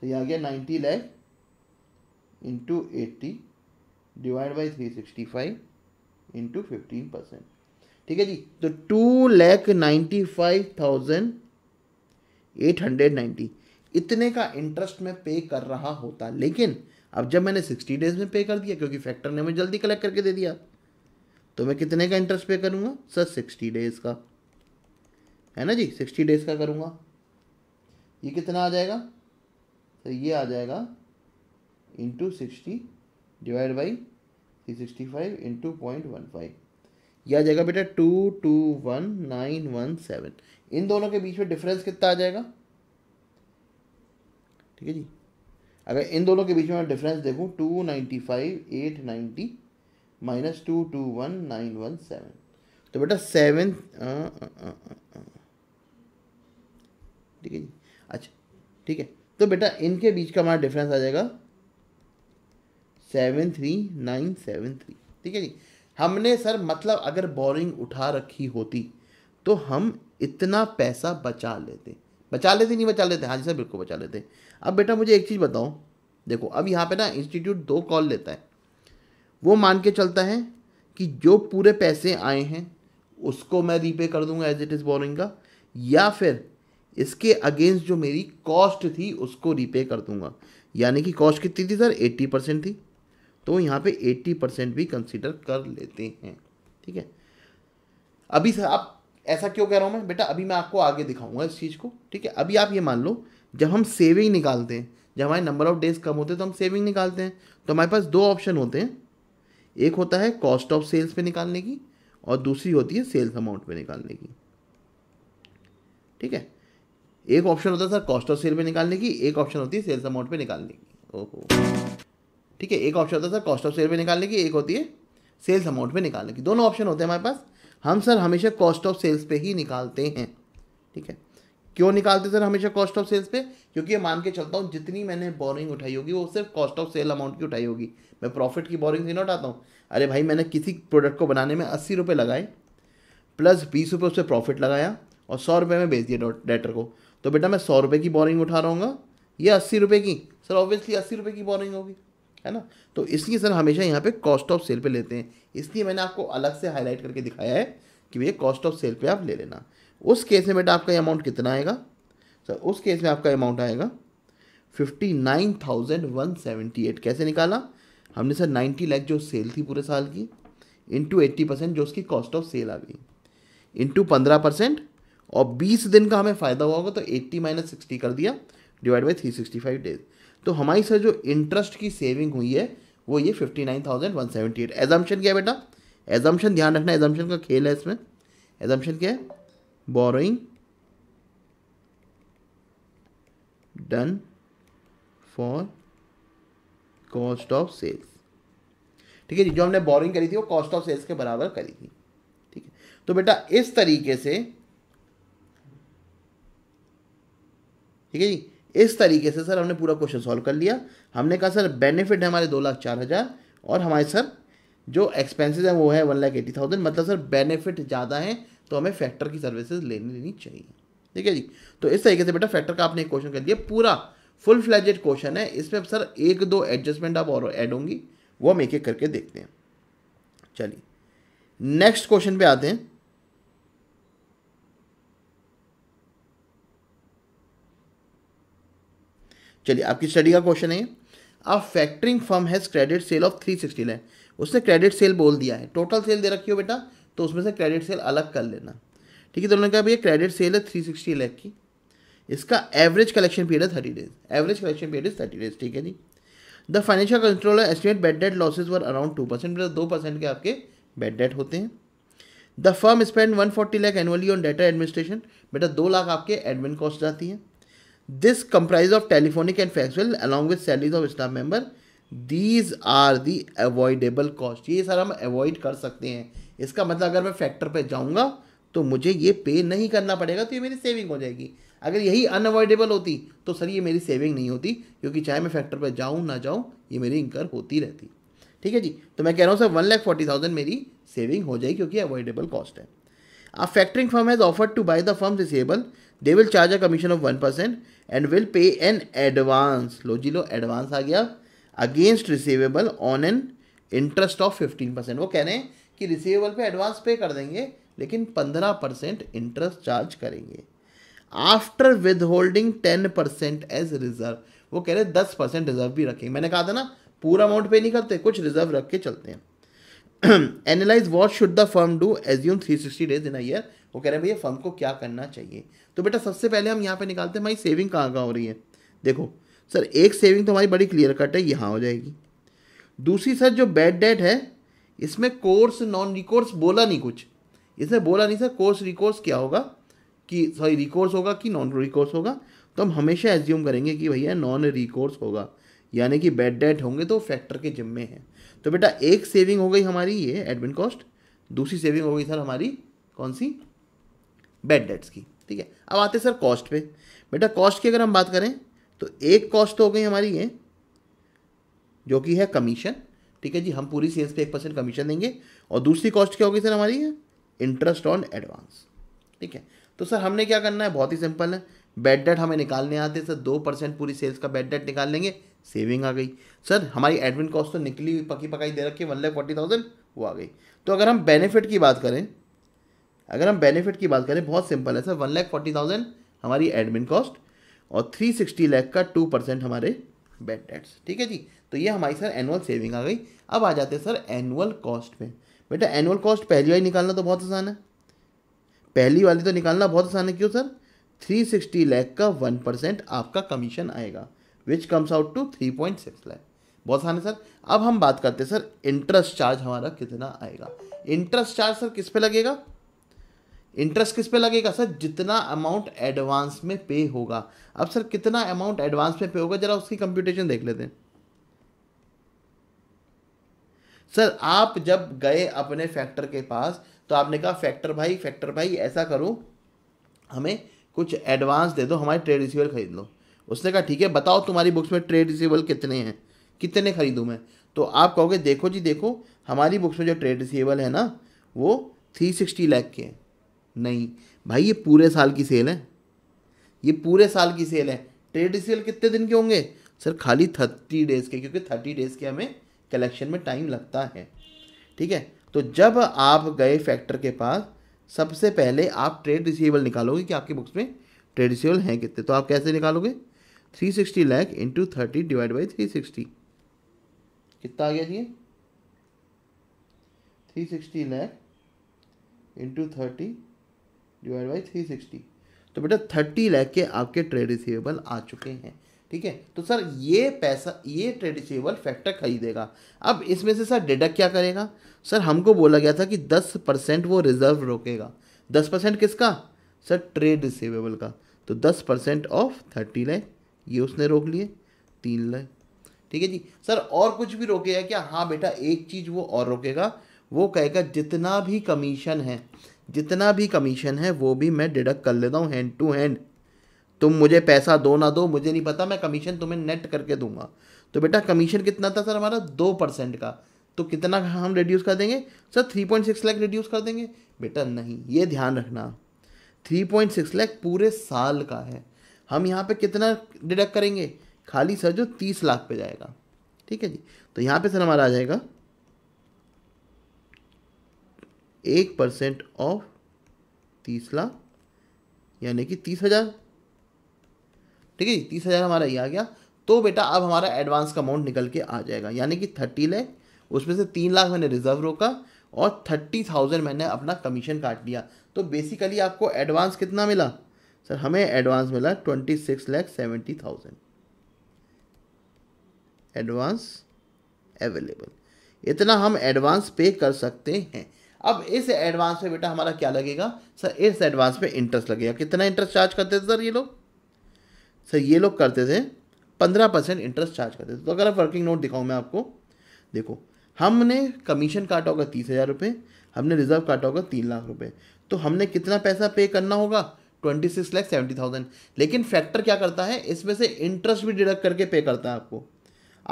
तो ये आ गया ninety lakh into eighty divide by three sixty five into fifteen percent ठीक है जी तो two lakh ninety five thousand eight hundred ninety इतने का इंटरेस्ट मैं पे कर रहा होता लेकिन अब जब मैंने सिक्सटी डेज में पे कर दिया क्योंकि फैक्टर ने मुझे जल्दी कलेक्ट करके दे दिया तो मैं कितने का इंटरेस्ट पे करूँगा सर सिक्सटी डेज का है ना जी सिक्सटी डेज का करूँगा ये कितना आ जाएगा सर ये आ जाएगा into sixty divide by three sixty five into point one five यह आ जाएगा बेटा two two one nine one seven इन दोनों के बीच में डिफरेंस कितना आ जाएगा ठीक है जी अगर इन दोनों के बीच में डिफरेंस देखूँ two ninety five eight ninety minus two two one nine one seven तो बेटा सेवन ठीक है जी अच्छा ठीक है तो बेटा इनके बीच का हमारा डिफरेंस आ जाएगा seven three nine seven three ठीक है जी हमने सर मतलब अगर बोरिंग उठा रखी होती तो हम इतना पैसा बचा लेते बचा लेते नहीं बचा लेते हाँ जी सर बिल्कुल बचा लेते अब बेटा मुझे एक चीज़ बताओ देखो अब यहाँ पे ना इंस्टीट्यूट दो कॉल लेता है वो मान के चलता है कि जो पूरे पैसे आए हैं उसको मैं रीपे कर दूंगा एज इट इज़ बोरिंग का या फिर इसके अगेंस्ट जो मेरी कॉस्ट थी उसको रीपे कर दूंगा यानी कि कॉस्ट कितनी थी सर एट्टी परसेंट थी तो यहाँ पे एट्टी परसेंट भी कंसिडर कर लेते हैं ठीक है अभी सर आप ऐसा क्यों कह रहा हूँ मैं बेटा अभी मैं आपको आगे दिखाऊंगा इस चीज़ को ठीक है अभी आप ये मान लो जब हम सेविंग निकालते हैं जब हमारे नंबर ऑफ डेज कम होते हैं तो हम सेविंग निकालते हैं तो हमारे पास दो ऑप्शन होते हैं एक होता है कॉस्ट ऑफ सेल्स पे निकालने की और दूसरी होती है सेल्स अमाउंट पे निकालने की ठीक है एक ऑप्शन होता है सर कॉस्ट ऑफ सेल पे निकालने की एक ऑप्शन होती है सेल्स अमाउंट पे निकालने की ओहो ठीक है एक ऑप्शन होता है सर कॉस्ट ऑफ सेल पे निकालने की एक होती है सेल्स अमाउंट पे निकालने की दोनों ऑप्शन होते हैं हमारे पास हम सर हमेशा कॉस्ट ऑफ सेल्स पे ही निकालते हैं ठीक है क्यों निकालते सर हमेशा कॉस्ट ऑफ सेल्स पे क्योंकि ये मान के चलता हूँ जितनी मैंने बोरिंग उठाई होगी वो सिर्फ कॉस्ट ऑफ सेल अमाउंट की उठाई होगी मैं प्रॉफिट की बोरिंग नहीं उठाता हूँ अरे भाई मैंने किसी प्रोडक्ट को बनाने में अस्सी रुपये लगाए प्लस बीस रुपये उससे प्रॉफिट लगाया और सौ रुपये में भेज दिया डेटर को तो बेटा मैं सौ रुपये की बोरिंग उठा रहा हूँ ये अस्सी रुपये की सर ऑब्वियसली अस्सी रुपये की बोरिंग होगी है ना तो इसलिए सर हमेशा यहाँ पे कॉस्ट ऑफ सेल पे लेते हैं इसलिए मैंने आपको अलग से हाईलाइट करके दिखाया है कि भैया कॉस्ट ऑफ सेल पे आप ले लेना उस केस में बेटा आपका अमाउंट कितना आएगा सर उस केस में आपका अमाउंट आएगा fifty nine thousand one seventy eight कैसे निकाला हमने सर नाइन्टी लैख जो सेल थी पूरे साल की इंटू एट्टी परसेंट जो उसकी कॉस्ट ऑफ सेल आ गई इंटू पंद्रह परसेंट और बीस दिन का हमें फ़ायदा हुआ होगा तो एट्टी माइनस सिक्सटी कर दिया divide by three sixty five days तो हमारी सर जो इंटरेस्ट की सेविंग हुई है वो ये fifty nine thousand one seventy eight assumption क्या है बेटा एजम्पन ध्यान रखना एजम्पन का खेल है इसमें एजम्पन क्या है borrowing done for cost of sales ठीक है जी जो हमने बोरिंग करी थी वो कॉस्ट ऑफ सेल्स के बराबर करी थी ठीक है तो बेटा इस तरीके से ठीक है जी इस तरीके से सर हमने पूरा क्वेश्चन सॉल्व कर लिया हमने कहा सर बेनिफिट है हमारे दो लाख चार हज़ार और हमारे सर जो एक्सपेंसेस हैं वो है वन लाख एटी थाउजेंड मतलब सर बेनिफिट ज़्यादा हैं तो हमें फैक्टर की सर्विसेज लेनी लेनी चाहिए ठीक है जी तो इस तरीके से बेटा फैक्टर का आपने एक क्वेश्चन कर लिया पूरा फुल फ्लैजेड क्वेश्चन है इसमें सर एक दो एडजस्टमेंट आप और ऐड होंगी वो हम एक एक करके देखते हैं चलिए नेक्स्ट क्वेश्चन पर आते हैं चलिए आपकी स्टडी का क्वेश्चन है a factoring firm has credit sale of three sixty lakh उसने क्रेडिट सेल बोल दिया है टोटल सेल दे रखी हो बेटा तो उसमें से क्रेडिट सेल अलग कर लेना ठीक है तो उन्होंने कहा भैया क्रेडिट सेल है थ्री सिक्सटी लैख की इसका एवरेज कलेक्शन पीरियड है thirty days average collection period is thirty days ठीक है जी the financial controller estimate bad debt losses were around two percent मतलब दो परसेंट के आपके बेड डेट होते हैं the firm spend one forty lakh annually on data administration बेटा दो लाख आपके एडमिन कॉस्ट जाती है this comprise of telephonic and factual along with salaries of staff member these are the avoidable cost ये सारा हम अवॉइड कर सकते हैं इसका मतलब अगर मैं फैक्टर पर जाऊँगा तो मुझे ये पे नहीं करना पड़ेगा तो ये मेरी सेविंग हो जाएगी अगर यही अनअवॉइडेबल होती तो सर ये मेरी सेविंग नहीं होती क्योंकि चाहे मैं फैक्टर पर जाऊँ ना जाऊँ ये मेरी इंकर होती रहती ठीक है जी तो मैं कह रहा हूँ sir one lakh forty thousand मेरी सेविंग हो जाएगी क्योंकि अवॉइडेबल कॉस्ट है a factoring firm has offered to buy the firm दिसबल they will charge a commission of one percent and will pay an advance लो जी लो एडवांस आ गया against receivable on an interest of fifteen percent वो कह रहे हैं कि रिसीवेबल पे एडवांस पे कर देंगे लेकिन पंद्रह परसेंट इंटरेस्ट चार्ज करेंगे after withholding ten percent as reserve वो कह रहे हैं दस परसेंट रिजर्व भी रखेंगे मैंने कहा था ना पूरा अमाउंट पे नहीं करते कुछ रिजर्व रख के चलते हैं analyse what should the firm do assume three sixty days in year वो कह रहे हैं भैया फर्म को क्या करना चाहिए तो बेटा सबसे पहले हम यहाँ पे निकालते हैं हमारी सेविंग कहाँ कहाँ हो रही है देखो सर एक सेविंग तो हमारी बड़ी क्लियर कट है यहाँ हो जाएगी दूसरी सर जो बैड डेट है इसमें कोर्स नॉन रिकोर्स बोला नहीं कुछ इसमें बोला नहीं सर कोर्स रिकोर्स क्या होगा कि सॉरी रिकोर्स होगा कि नॉन रिकोर्स होगा तो हम हमेशा एज्यूम करेंगे कि भैया नॉन रिकोर्स होगा यानी कि बैड डेट होंगे तो फैक्टर के जिम्मे हैं तो बेटा एक सेविंग हो गई हमारी ये एडमिन कॉस्ट दूसरी सेविंग हो गई सर हमारी कौन सी बैड डेट्स की ठीक है अब आते सर कॉस्ट पे बेटा कॉस्ट की अगर हम बात करें तो एक कॉस्ट हो गई हमारी ये जो कि है कमीशन ठीक है जी हम पूरी सेल्स पे एक परसेंट कमीशन देंगे और दूसरी कॉस्ट क्या होगी सर हमारी है इंटरेस्ट ऑन एडवांस ठीक है तो सर हमने क्या करना है बहुत ही सिंपल है बैड डेट हमें निकालने आते सर दो परसेंट पूरी सेल्स का बैड डेट निकाल लेंगे सेविंग आ गई सर हमारी एडमिन कॉस्ट तो निकली हुई पकी पकाई दे रखी वन लाख फोर्टी थाउजेंड वो आ गई तो अगर हम बेनिफिट की बात करें अगर हम बेनिफिट की बात करें बहुत सिंपल है sir one lakh forty thousand हमारी एडमिन कॉस्ट और थ्री सिक्सटी लैख का टू परसेंट हमारे बेड डेट्स ठीक है जी तो ये हमारी सर एनुअल सेविंग आ गई अब आ जाते हैं सर एनुअल कॉस्ट में बेटा एनुअल कॉस्ट पहली वाली निकालना तो बहुत आसान है पहली वाली तो निकालना बहुत आसान है क्यों सर थ्री सिक्सटी लैख का वन परसेंट आपका कमीशन आएगा which comes out to three point six lakh बहुत आसान है सर अब हम बात करते हैं सर इंटरेस्ट चार्ज हमारा कितना आएगा इंटरेस्ट चार्ज सर किस पे लगेगा इंटरेस्ट किस पे लगेगा सर जितना अमाउंट एडवांस में पे होगा अब सर कितना अमाउंट एडवांस में पे होगा जरा उसकी कंप्यूटेशन देख लेते हैं सर आप जब गए अपने फैक्टर के पास तो आपने कहा फैक्टर भाई फैक्टर भाई ऐसा करो हमें कुछ एडवांस दे दो हमारे ट्रेड रिसीवल खरीद लो उसने कहा ठीक है बताओ तुम्हारी बुक्स में ट्रेड रिसीवल कितने हैं कितने खरीदूँ मैं तो आप कहोगे देखो जी देखो हमारी बुक्स में जो ट्रेड रिसीवल है ना वो थ्री सिक्सटी लैख के हैं नहीं भाई ये पूरे साल की सेल है ये पूरे साल की सेल है ट्रेड सेल कितने दिन के होंगे सर खाली थर्टी डेज़ के क्योंकि थर्टी डेज़ के हमें कलेक्शन में टाइम लगता है ठीक है तो जब आप गए फैक्टर के पास सबसे पहले आप ट्रेड रिसीवेबल निकालोगे कि आपकी बुक्स में ट्रेड रिसीवेबल हैं कितने तो आप कैसे निकालोगे three sixty lakh into thirty divide by three sixty कितना आ गया जी three sixty lakh into thirty divide by three sixty तो बेटा थर्टी लैख के आपके ट्रेड रिसीवेबल आ चुके हैं ठीक है तो सर ये पैसा ये ट्रेड रिसीवेबल फैक्टर खरीदेगा अब इसमें से सर डिडक्ट क्या करेगा सर हमको बोला गया था कि दस परसेंट वो रिजर्व रोकेगा दस परसेंट किसका सर ट्रेड रिसीवेबल का तो दस परसेंट ऑफ थर्टी लैख ये उसने रोक लिए तीन लैख ठीक है जी सर और कुछ भी रोकेगा क्या हाँ बेटा एक चीज़ वो और रोकेगा वो कहेगा जितना भी कमीशन है जितना भी कमीशन है वो भी मैं डिडक्ट कर लेता हूँ हैंड टू हैंड तुम मुझे पैसा दो ना दो मुझे नहीं पता मैं कमीशन तुम्हें नेट करके दूंगा तो बेटा कमीशन कितना था सर हमारा दो परसेंट का तो कितना हम रिड्यूस कर देंगे sir three point six lakh reduce कर देंगे बेटा नहीं ये ध्यान रखना थ्री पॉइंट सिक्स लैख पूरे साल का है हम यहाँ पे कितना डिडक्ट करेंगे खाली सर जो तीस लाख पे जाएगा ठीक है जी तो यहाँ पे सर हमारा आ जाएगा एक परसेंट ऑफ तीस लाख यानी कि तीस हज़ार ठीक है जी तीस हज़ार हमारा ये आ गया तो बेटा अब हमारा एडवांस का अमाउंट निकल के आ जाएगा यानी कि थर्टी लैख उसमें से तीन लाख मैंने रिजर्व रोका और थर्टी थाउजेंड मैंने अपना कमीशन काट लिया तो बेसिकली आपको एडवांस कितना मिला सर हमें एडवांस मिला twenty six lakh seventy thousand advance available इतना हम एडवांस पे कर सकते हैं अब इस एडवांस पे बेटा हमारा क्या लगेगा सर इस एडवांस पे इंटरेस्ट लगेगा कितना इंटरेस्ट चार्ज करते थे सर ये लोग सर ये लोग करते थे पंद्रह परसेंट इंटरेस्ट चार्ज करते थे तो अगर आप वर्किंग नोट दिखाऊँ मैं आपको देखो हमने कमीशन काटा होगा तीस हज़ार रुपये हमने रिजर्व काटा होगा तीन लाख रुपये तो हमने कितना पैसा पे करना होगा twenty six lakh seventy thousand लेकिन फैक्टर क्या करता है इसमें से इंटरेस्ट भी डिडक्ट करके पे करता है आपको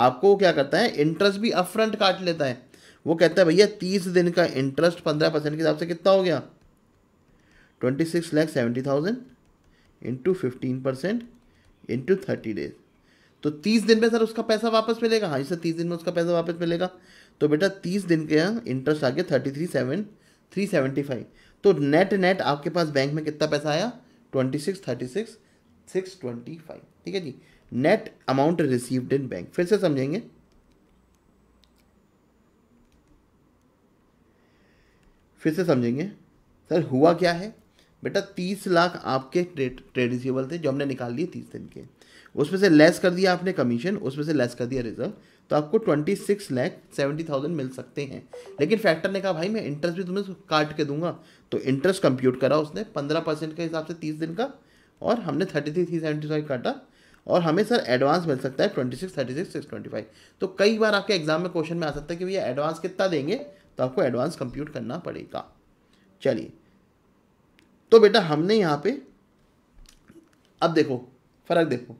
आपको क्या करता है इंटरेस्ट भी अपफ्रंट काट लेता है वो कहता है भैया तीस दिन का इंटरेस्ट पंद्रह परसेंट के हिसाब से कितना हो गया twenty six lakh seventy thousand into fifteen percent into thirty days तो तीस दिन में सर उसका पैसा वापस मिलेगा हाँ जी सर तीस दिन में उसका पैसा वापस मिलेगा तो बेटा तीस दिन के इंटरेस्ट आ गया thirty three seven three seventy five तो नेट नेट आपके पास बैंक में कितना पैसा आया twenty six thirty six six twenty five ठीक है जी net amount received in bank फिर से समझेंगे फिर से समझेंगे सर हुआ क्या है बेटा तीस लाख आपके ट्रेड ट्रेड रिसीवेबल थे जो हमने निकाल लिए तीस दिन के उसमें से लेस कर दिया आपने कमीशन उसमें से लेस कर दिया रिजर्व तो आपको twenty six lakh seventy thousand मिल सकते हैं लेकिन फैक्टर ने कहा भाई मैं इंटरेस्ट भी तुम्हें काट के दूंगा तो इंटरेस्ट कंप्यूट करा उसने पंद्रह परसेंट के हिसाब से तीस दिन का और हमने thirty three three seventy five काटा और हमें सर एडवांस मिल सकता है twenty six thirty six six twenty five तो कई बार आपके एग्जाम में क्वेश्चन में आ सकता है कि भैया एडवांस कितना देंगे तो आपको एडवांस कंप्यूट करना पड़ेगा चलिए तो बेटा हमने यहाँ पे अब देखो फ़र्क देखो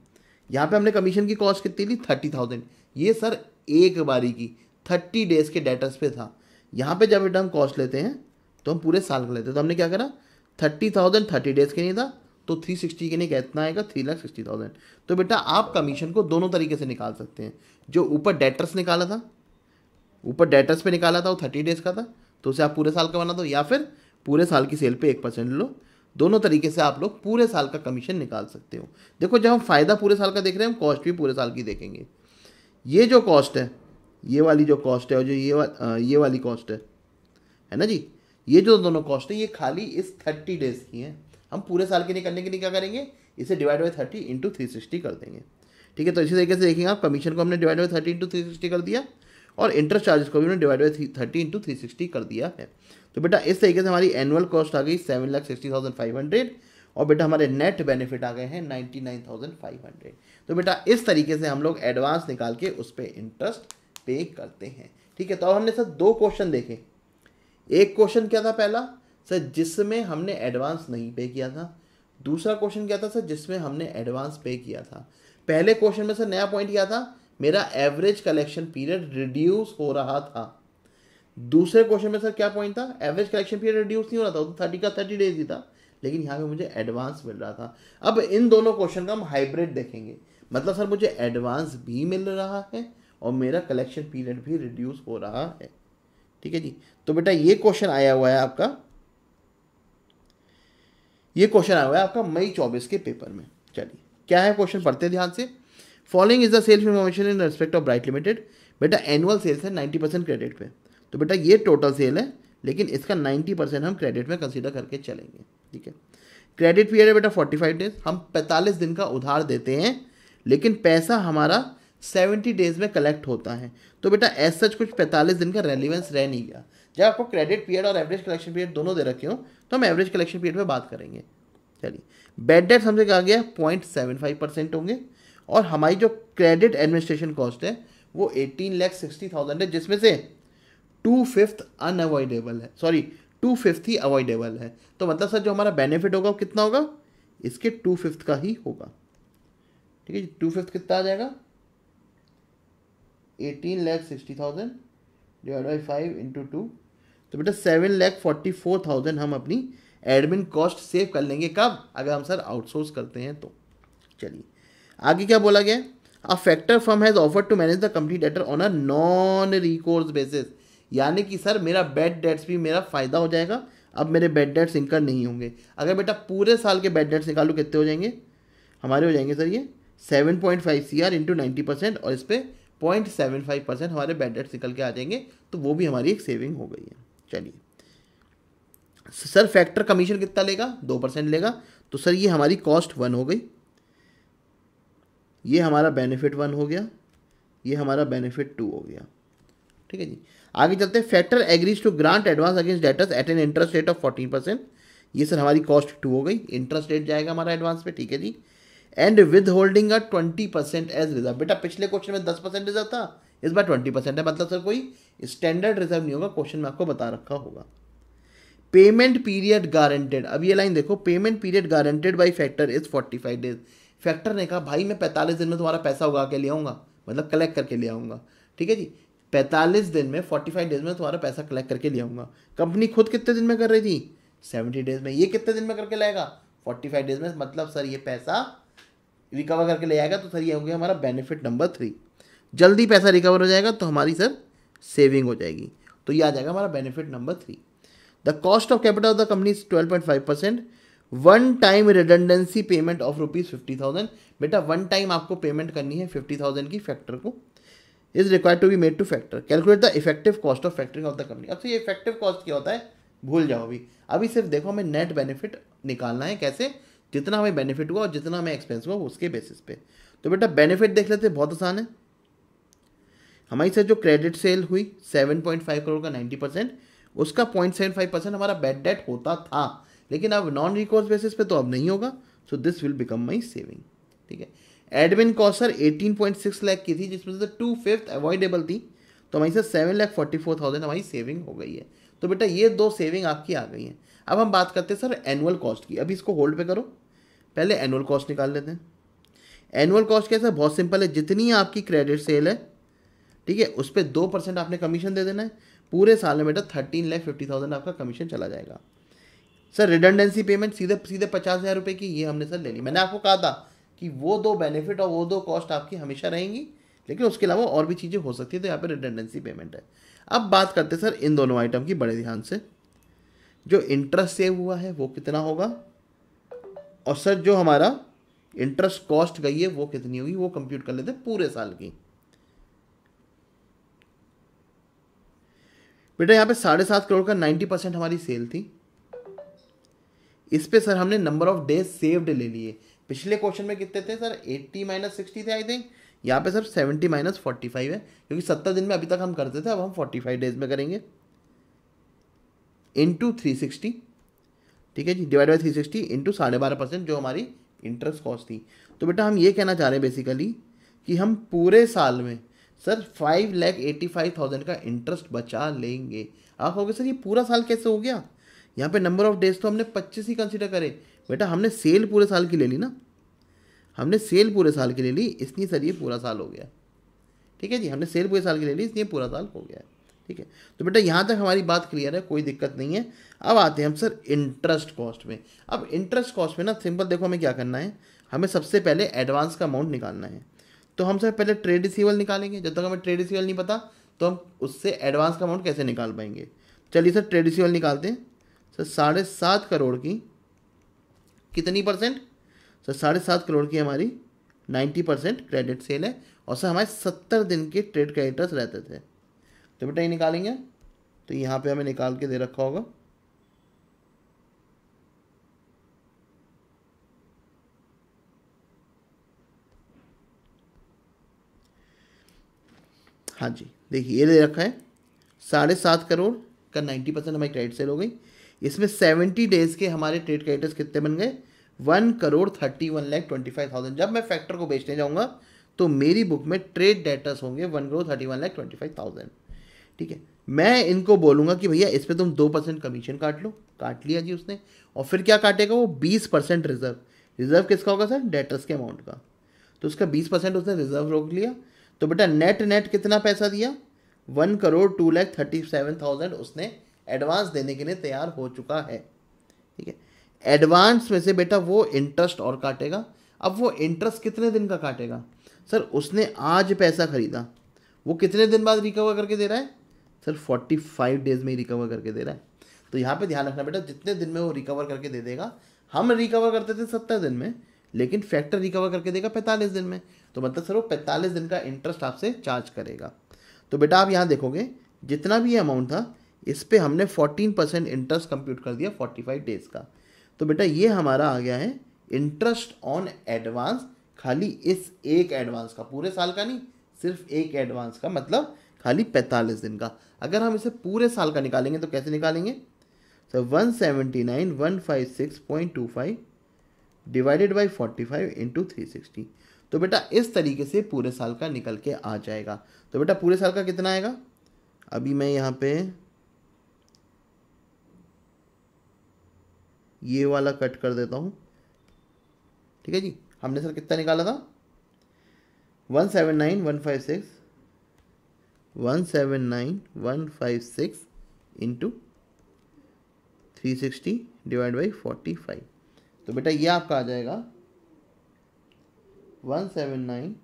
यहाँ पे हमने कमीशन की कॉस्ट कितनी ली थर्टी थाउजेंड ये सर एक बारी की थर्टी डेज के डेटर्स पे था यहाँ पे जब बेटा हम कॉस्ट लेते हैं तो हम पूरे साल का लेते हैं तो हमने क्या करा थर्टी थाउजेंड थर्टी डेज के नहीं था तो थ्री सिक्सटी के लिए कितना आएगा थ्री लाख सिक्सटी थाउजेंड तो बेटा आप कमीशन को दोनों तरीके से निकाल सकते हैं जो ऊपर डेटर्स निकाला था ऊपर डेटर्स पे निकाला था वो थर्टी डेज का था तो उसे आप पूरे साल का बना दो या फिर पूरे साल की सेल पे एक परसेंट लो दोनों तरीके से आप लोग पूरे साल का कमीशन निकाल सकते हो देखो जब हम फ़ायदा पूरे साल का देख रहे हैं हम कॉस्ट भी पूरे साल की देखेंगे ये जो कॉस्ट है ये वाली जो कॉस्ट है और जो ये वा, ये वाली कॉस्ट है है ना जी ये जो दोनों कॉस्ट है ये खाली इस थर्टी डेज की हैं हम पूरे साल की निकलने के लिए क्या करेंगे इसे divide by thirty into three sixty कर देंगे ठीक है तो इसी तरीके से देखेंगे आप कमीशन को हमने divide by thirty into three sixty कर दिया और इंटरेस्ट चार्जेस को भी उन्होंने divide by thirty into three sixty कर दिया है तो बेटा इस तरीके से हमारी एनुअल कॉस्ट आ गई seven lakh sixty thousand five hundred और बेटा हमारे नेट बेनिफिट आ गए हैं ninety nine thousand five hundred तो बेटा इस तरीके से हम लोग एडवांस निकाल के उस पर इंटरेस्ट पे करते हैं ठीक है तो अब हमने सर दो क्वेश्चन देखे एक क्वेश्चन क्या था पहला सर जिसमें हमने एडवांस नहीं पे किया था दूसरा क्वेश्चन क्या था सर जिसमें हमने एडवांस पे किया था पहले क्वेश्चन में सर नया पॉइंट क्या था मेरा एवरेज कलेक्शन पीरियड रिड्यूस हो रहा था दूसरे क्वेश्चन में सर क्या पॉइंट था एवरेज कलेक्शन पीरियड रिड्यूस नहीं हो रहा था तो थर्टी का थर्टी डेज ही था लेकिन यहाँ पे मुझे एडवांस मिल रहा था अब इन दोनों क्वेश्चन का हम हाइब्रिड देखेंगे मतलब सर मुझे एडवांस भी मिल रहा है और मेरा कलेक्शन पीरियड भी रिड्यूस हो रहा है ठीक है जी तो बेटा ये क्वेश्चन आया हुआ है आपका ये क्वेश्चन आया हुआ है आपका मई चौबीस के पेपर में चलिए क्या है क्वेश्चन पढ़ते ध्यान से following is the sales information in respect of Bright Limited बेटा एनुअल सेल्स है नाइन्टी परसेंट क्रेडिट पे तो बेटा ये टोटल सेल है लेकिन इसका नाइन्टी परसेंट हम क्रेडिट में कंसिडर करके चलेंगे ठीक है क्रेडिट पीरियड है बेटा फोर्टी फाइव डेज हम पैंतालीस दिन का उधार देते हैं लेकिन पैसा हमारा सेवेंटी डेज में कलेक्ट होता है तो बेटा एज सच कुछ पैंतालीस दिन का रेलिवेंस रह नहीं गया जब आपको क्रेडिट पीरियड और एवरेज कलेक्शन पीरियड दोनों दे रखे हो तो हम एवरेज कलेक्शन पीरियड में बात करेंगे चलिए बैड डेट्स हमसे कहा गया पॉइंट सेवन फाइव परसेंट होंगे और हमारी जो क्रेडिट एडमिनिस्ट्रेशन कॉस्ट है वो एटीन लैख सिक्सटी थाउजेंड है जिसमें से टू फिफ्थ अनअवॉइडेबल है सॉरी टू फिफ्थ ही अवॉइडेबल है तो मतलब सर जो हमारा बेनिफिट होगा वो कितना होगा इसके टू फिफ्थ का ही होगा ठीक है टू फिफ्थ कितना आ जाएगा eighteen lakh sixty thousand divide by five into two तो बेटा seven lakh forty four thousand हम अपनी एडमिन कॉस्ट सेव कर लेंगे कब अगर हम सर आउटसोर्स करते हैं तो चलिए आगे क्या बोला गया a factor firm has offer to manage the company debtor on a non recourse basis यानी कि सर मेरा बेड डेट्स भी मेरा फ़ायदा हो जाएगा अब मेरे बेड डेट्स इंकर नहीं होंगे अगर बेटा पूरे साल के बेड डेट्स निकालू कितने हो जाएंगे हमारे हो जाएंगे सर ये seven point five C R into ninety percent और इस पर पॉइंट सेवन फाइव परसेंट हमारे बैड डेट्स निकल के आ जाएंगे तो वो भी हमारी एक सेविंग हो गई है चलिए सर फैक्टर कमीशन कितना लेगा दो परसेंट लेगा तो सर ये हमारी कॉस्ट वन हो गई ये हमारा बेनिफिट वन हो गया ये हमारा बेनिफिट टू हो गया ठीक है जी आगे चलते हैं factor agrees to grant advance against debtors at an interest rate of fourteen percent ये सर हमारी कॉस्ट टू हो गई इंटरेस्ट रेट जाएगा हमारा एडवांस पे ठीक है जी and withholding a twenty percent as reserve बेटा पिछले क्वेश्चन में दस परसेंट रिजर्व था इस बार ट्वेंटी परसेंट है मतलब सर कोई स्टैंडर्ड रिजर्व नहीं होगा क्वेश्चन में आपको बता रखा होगा पेमेंट पीरियड गारंटेड अब ये लाइन देखो payment period guaranteed by factor is forty five days factor ने कहा भाई मैं पैंतालीस दिन में तुम्हारा पैसा उगा के ले आऊँगा मतलब कलेक्ट करके ले आऊँगा ठीक है जी पैंतालीस दिन में फोर्टी फाइव डेज में तुम्हारा पैसा कलेक्ट करके ले आऊँगा कंपनी खुद कितने दिन में कर रही थी सेवेंटी डेज में ये कितने दिन में करके लाएगा फोर्टी फाइव डेज में मतलब सर ये पैसा रिकवर करके ले आएगा तो सर ये हो गया हमारा बेनिफिट नंबर थ्री जल्दी पैसा रिकवर हो जाएगा तो हमारी सर सेविंग हो जाएगी तो ये आ जाएगा हमारा benefit number three the cost of capital of the company is twelve point five percent one time redundancy payment of rupees fifty thousand बेटा वन टाइम आपको पेमेंट करनी है फिफ्टी थाउजेंड की फैक्टर को is required to be made to factor calculate the effective cost of factoring of the company अब तो ये effective cost क्या होता है भूल जाओ अभी अभी सिर्फ देखो हमें नेट बेनिफिट निकालना है कैसे जितना हमें बेनिफिट हुआ और जितना हमें एक्सपेंस हुआ उसके बेसिस पे तो बेटा बेनिफिट देख लेते बहुत आसान है हमारी से जो क्रेडिट सेल हुई सेवन पॉइंट फाइव करोड़ का नाइन्टी परसेंट उसका पॉइंट सेवन फाइव परसेंट हमारा बैड डेट होता था लेकिन अब नॉन रिकॉर्स बेसिस पे तो अब नहीं होगा so this will become my saving ठीक है admin cost sir eighteen point six lakh की थी जिसमें से टू फिफ्थ अवॉइडेबल थी तो हमारी sir seven lakh forty four thousand हमारी सेविंग हो गई है तो बेटा ये दो सेविंग आपकी आ गई हैं अब हम बात करते हैं सर एनुअल कॉस्ट की अभी इसको होल्ड पे करो पहले एनुअल कॉस्ट निकाल लेते हैं एनुअल कॉस्ट क्या सर बहुत सिंपल है जितनी आपकी क्रेडिट सेल है ठीक है उस पर दो परसेंट आपने कमीशन दे देना है पूरे साल में बेटा थर्टीन लैख फिफ्टी थाउजेंड आपका कमीशन चला जाएगा सर रिडंडेंसी पेमेंट सीधे सीधे पचास हज़ार रुपये की ये हमने सर ले ली मैंने आपको कहा था कि वो दो बेनिफिट और वो दो कॉस्ट आपकी हमेशा रहेंगी लेकिन उसके अलावा और भी चीज़ें हो सकती है तो यहाँ पर रिडेंडेंसी पेमेंट है अब बात करते सर इन दोनों आइटम की बड़े ध्यान से जो इंटरेस्ट सेव हुआ है वो कितना होगा और सर जो हमारा इंटरेस्ट कॉस्ट गई है वो कितनी होगी वो कंप्यूट कर लेते पूरे साल की बेटा यहाँ पे साढ़े सात करोड़ का नाइन्टी परसेंट हमारी सेल थी इस पर सर हमने नंबर ऑफ डेज सेव्ड ले लिए पिछले क्वेश्चन में कितने थे सर एट्टी माइनस सिक्सटी थे आई थिंक यहाँ पे sir seventy minus forty five है क्योंकि सत्तर दिन में अभी तक हम करते थे अब हम फोर्टी फाइव डेज में करेंगे इंटू थ्री सिक्सटी ठीक है जी divide by three sixty into साढ़े बारह परसेंट जो हमारी इंटरेस्ट कॉस्ट थी तो बेटा हम ये कहना चाह रहे हैं बेसिकली कि हम पूरे साल में sir five lakh eighty five thousand का इंटरेस्ट बचा लेंगे आप हो गए सर ये पूरा साल कैसे हो गया यहाँ पे नंबर ऑफ डेज तो हमने पच्चीस ही कंसिडर करे बेटा हमने सेल पूरे साल की ले ली ना हमने सेल पूरे साल की ले ली इसलिए सर ये पूरा साल हो गया ठीक है जी हमने सेल पूरे साल की ले ली इसलिए पूरा साल हो गया ठीक है तो बेटा यहाँ तक हमारी बात क्लियर है कोई दिक्कत नहीं है अब आते हैं हम सर इंटरेस्ट कॉस्ट में अब इंटरेस्ट कॉस्ट में ना सिंपल देखो हमें क्या करना है हमें सबसे पहले एडवांस का अमाउंट निकालना है तो हम सर पहले ट्रेड रिसीवल निकालेंगे जब तक हमें ट्रेड रिसीवल नहीं पता तो हम उससे एडवांस का अमाउंट कैसे निकाल पाएंगे चलिए सर ट्रेड रिसीवल निकालते हैं सर साढ़े सात करोड़ की कितनी परसेंट सर साढ़े सात करोड़ की हमारी नाइन्टी परसेंट क्रेडिट सेल है और सर हमारे सत्तर दिन के ट्रेड क्रेडिटर्स रहते थे तो बेटा ये निकालेंगे तो यहाँ पे हमें निकाल के दे रखा होगा हाँ जी देखिए ये दे रखा है साढ़े सात करोड़ का नाइन्टी परसेंट हमारी क्रेडिट सेल हो गई इसमें सेवेंटी डेज के हमारे ट्रेड क्रेडिटर्स कितने बन गए one crore thirty one lakh twenty five thousand जब मैं फैक्टर को बेचने जाऊंगा तो मेरी बुक में ट्रेड डेटर्स होंगे one crore thirty one lakh twenty five thousand ठीक है मैं इनको बोलूंगा कि भैया इस पर तुम दो परसेंट कमीशन काट लो काट लिया जी उसने और फिर क्या काटेगा वो बीस परसेंट रिजर्व रिजर्व किसका होगा सर डेटर्स के अमाउंट का तो उसका बीस परसेंट उसने रिजर्व रोक लिया तो बेटा नेट नेट कितना पैसा दिया one crore two lakh thirty seven thousand उसने एडवांस देने के लिए तैयार हो चुका है ठीक है एडवांस में से बेटा वो इंटरेस्ट और काटेगा अब वो इंटरेस्ट कितने दिन का काटेगा सर उसने आज पैसा खरीदा वो कितने दिन बाद रिकवर करके दे रहा है सर फोर्टी फाइव डेज में ही रिकवर करके दे रहा है तो यहाँ पे ध्यान रखना बेटा जितने दिन में वो रिकवर करके दे देगा हम रिकवर करते थे सत्तर दिन में लेकिन फैक्टर रिकवर करके देगा पैंतालीस दिन में तो मतलब सर वो पैंतालीस दिन का इंटरेस्ट आपसे चार्ज करेगा तो बेटा आप यहाँ देखोगे जितना भी अमाउंट था इस पर हमने फोर्टीन परसेंट इंटरेस्ट कंप्यूट कर दिया फोर्टी फाइव डेज का तो बेटा ये हमारा आ गया है इंटरेस्ट ऑन एडवांस खाली इस एक एडवांस का पूरे साल का नहीं सिर्फ एक एडवांस का मतलब खाली पैंतालीस दिन का अगर हम इसे पूरे साल का निकालेंगे तो कैसे निकालेंगे तो one seventy nine one five six point two five divided by forty five into three sixty तो बेटा इस तरीके से पूरे साल का निकल के आ जाएगा तो बेटा पूरे साल का कितना आएगा अभी मैं यहाँ पे ये वाला कट कर देता हूँ ठीक है जी हमने सर कितना निकाला था one seven nine one five six one seven nine one five six into three sixty divide by forty five तो बेटा ये आपका आ जाएगा one seven nine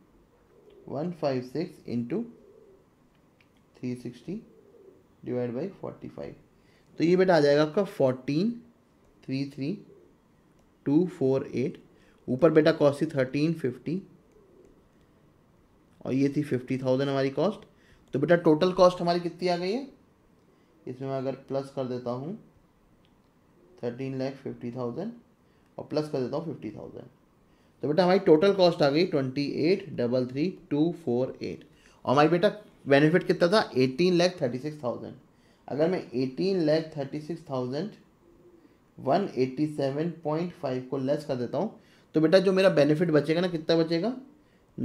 one five six into three sixty divide by forty five तो ये बेटा आ जाएगा आपका fourteen three three two four eight ऊपर बेटा कॉस्ट थी थर्टीन फिफ्टी और ये थी फिफ्टी थाउजेंड हमारी कॉस्ट तो बेटा टोटल कॉस्ट हमारी कितनी आ गई है इसमें मैं अगर प्लस कर देता हूँ थर्टीन लैख फिफ्टी थाउजेंड और प्लस कर देता हूँ फिफ्टी थाउजेंड तो बेटा हमारी टोटल कॉस्ट आ गई twenty eight double three two four eight और हमारी बेटा बेनिफिट कितना था eighteen lakh thirty six thousand अगर मैं eighteen lakh thirty six thousand 187.5 को लेस कर देता हूँ तो बेटा जो मेरा बेनिफिट बचेगा ना कितना बचेगा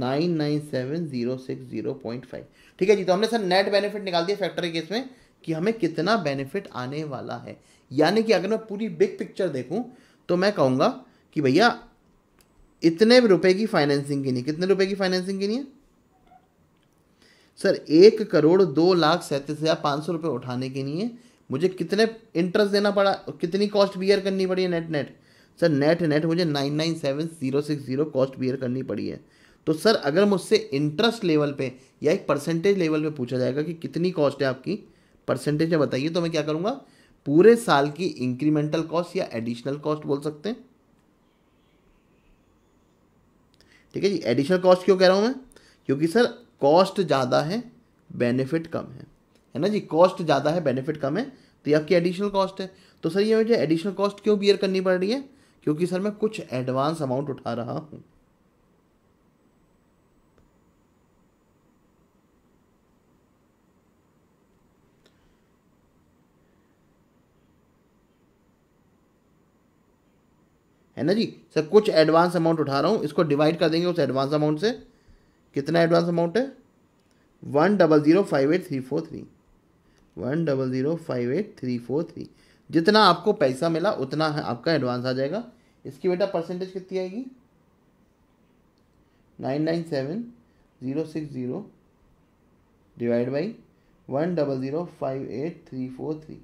997060.5 ठीक है जी तो हमने सर नेट बेनिफिट निकाल दिया फैक्टर केस में कि हमें कितना बेनिफिट आने वाला है यानी कि अगर मैं पूरी बिग पिक्चर देखूँ तो मैं कहूँगा कि भैया इतने रुपए की फाइनेंसिंग की नहीं कितने रुपए की फाइनेंसिंग की नहीं है सर एक करोड़ दो लाख सैंतीस हज़ार पाँच सौ रुपये उठाने के लिए मुझे कितने इंटरेस्ट देना पड़ा कितनी कॉस्ट बियर करनी पड़ी है net net sir net net मुझे nine nine seven zero six zero cost bear करनी पड़ी है तो सर अगर मुझसे इंटरेस्ट लेवल पे या एक परसेंटेज लेवल पे पूछा जाएगा कि कितनी कॉस्ट है आपकी परसेंटेज में बताइए तो मैं क्या करूँगा पूरे साल की इंक्रीमेंटल कॉस्ट या एडिशनल कॉस्ट बोल सकते हैं ठीक है जी एडिशनल कॉस्ट क्यों कह रहा हूँ मैं क्योंकि सर कॉस्ट ज़्यादा है बेनिफिट कम है है ना जी कॉस्ट ज़्यादा है बेनिफिट कम है तो ये आपकी एडिशनल कॉस्ट है तो सर ये मुझे एडिशनल कॉस्ट क्यों बियर करनी पड़ रही है क्योंकि सर मैं कुछ एडवांस अमाउंट उठा रहा हूँ है ना जी सर कुछ एडवांस अमाउंट उठा रहा हूँ इसको डिवाइड कर देंगे उस एडवांस अमाउंट से कितना एडवांस अमाउंट है one double zero five eight three four three one double zero five eight three four three जितना आपको पैसा मिला उतना आपका एडवांस आ जाएगा इसकी बेटा परसेंटेज कितनी आएगी nine nine seven zero six zero divide by one double zero five eight three four three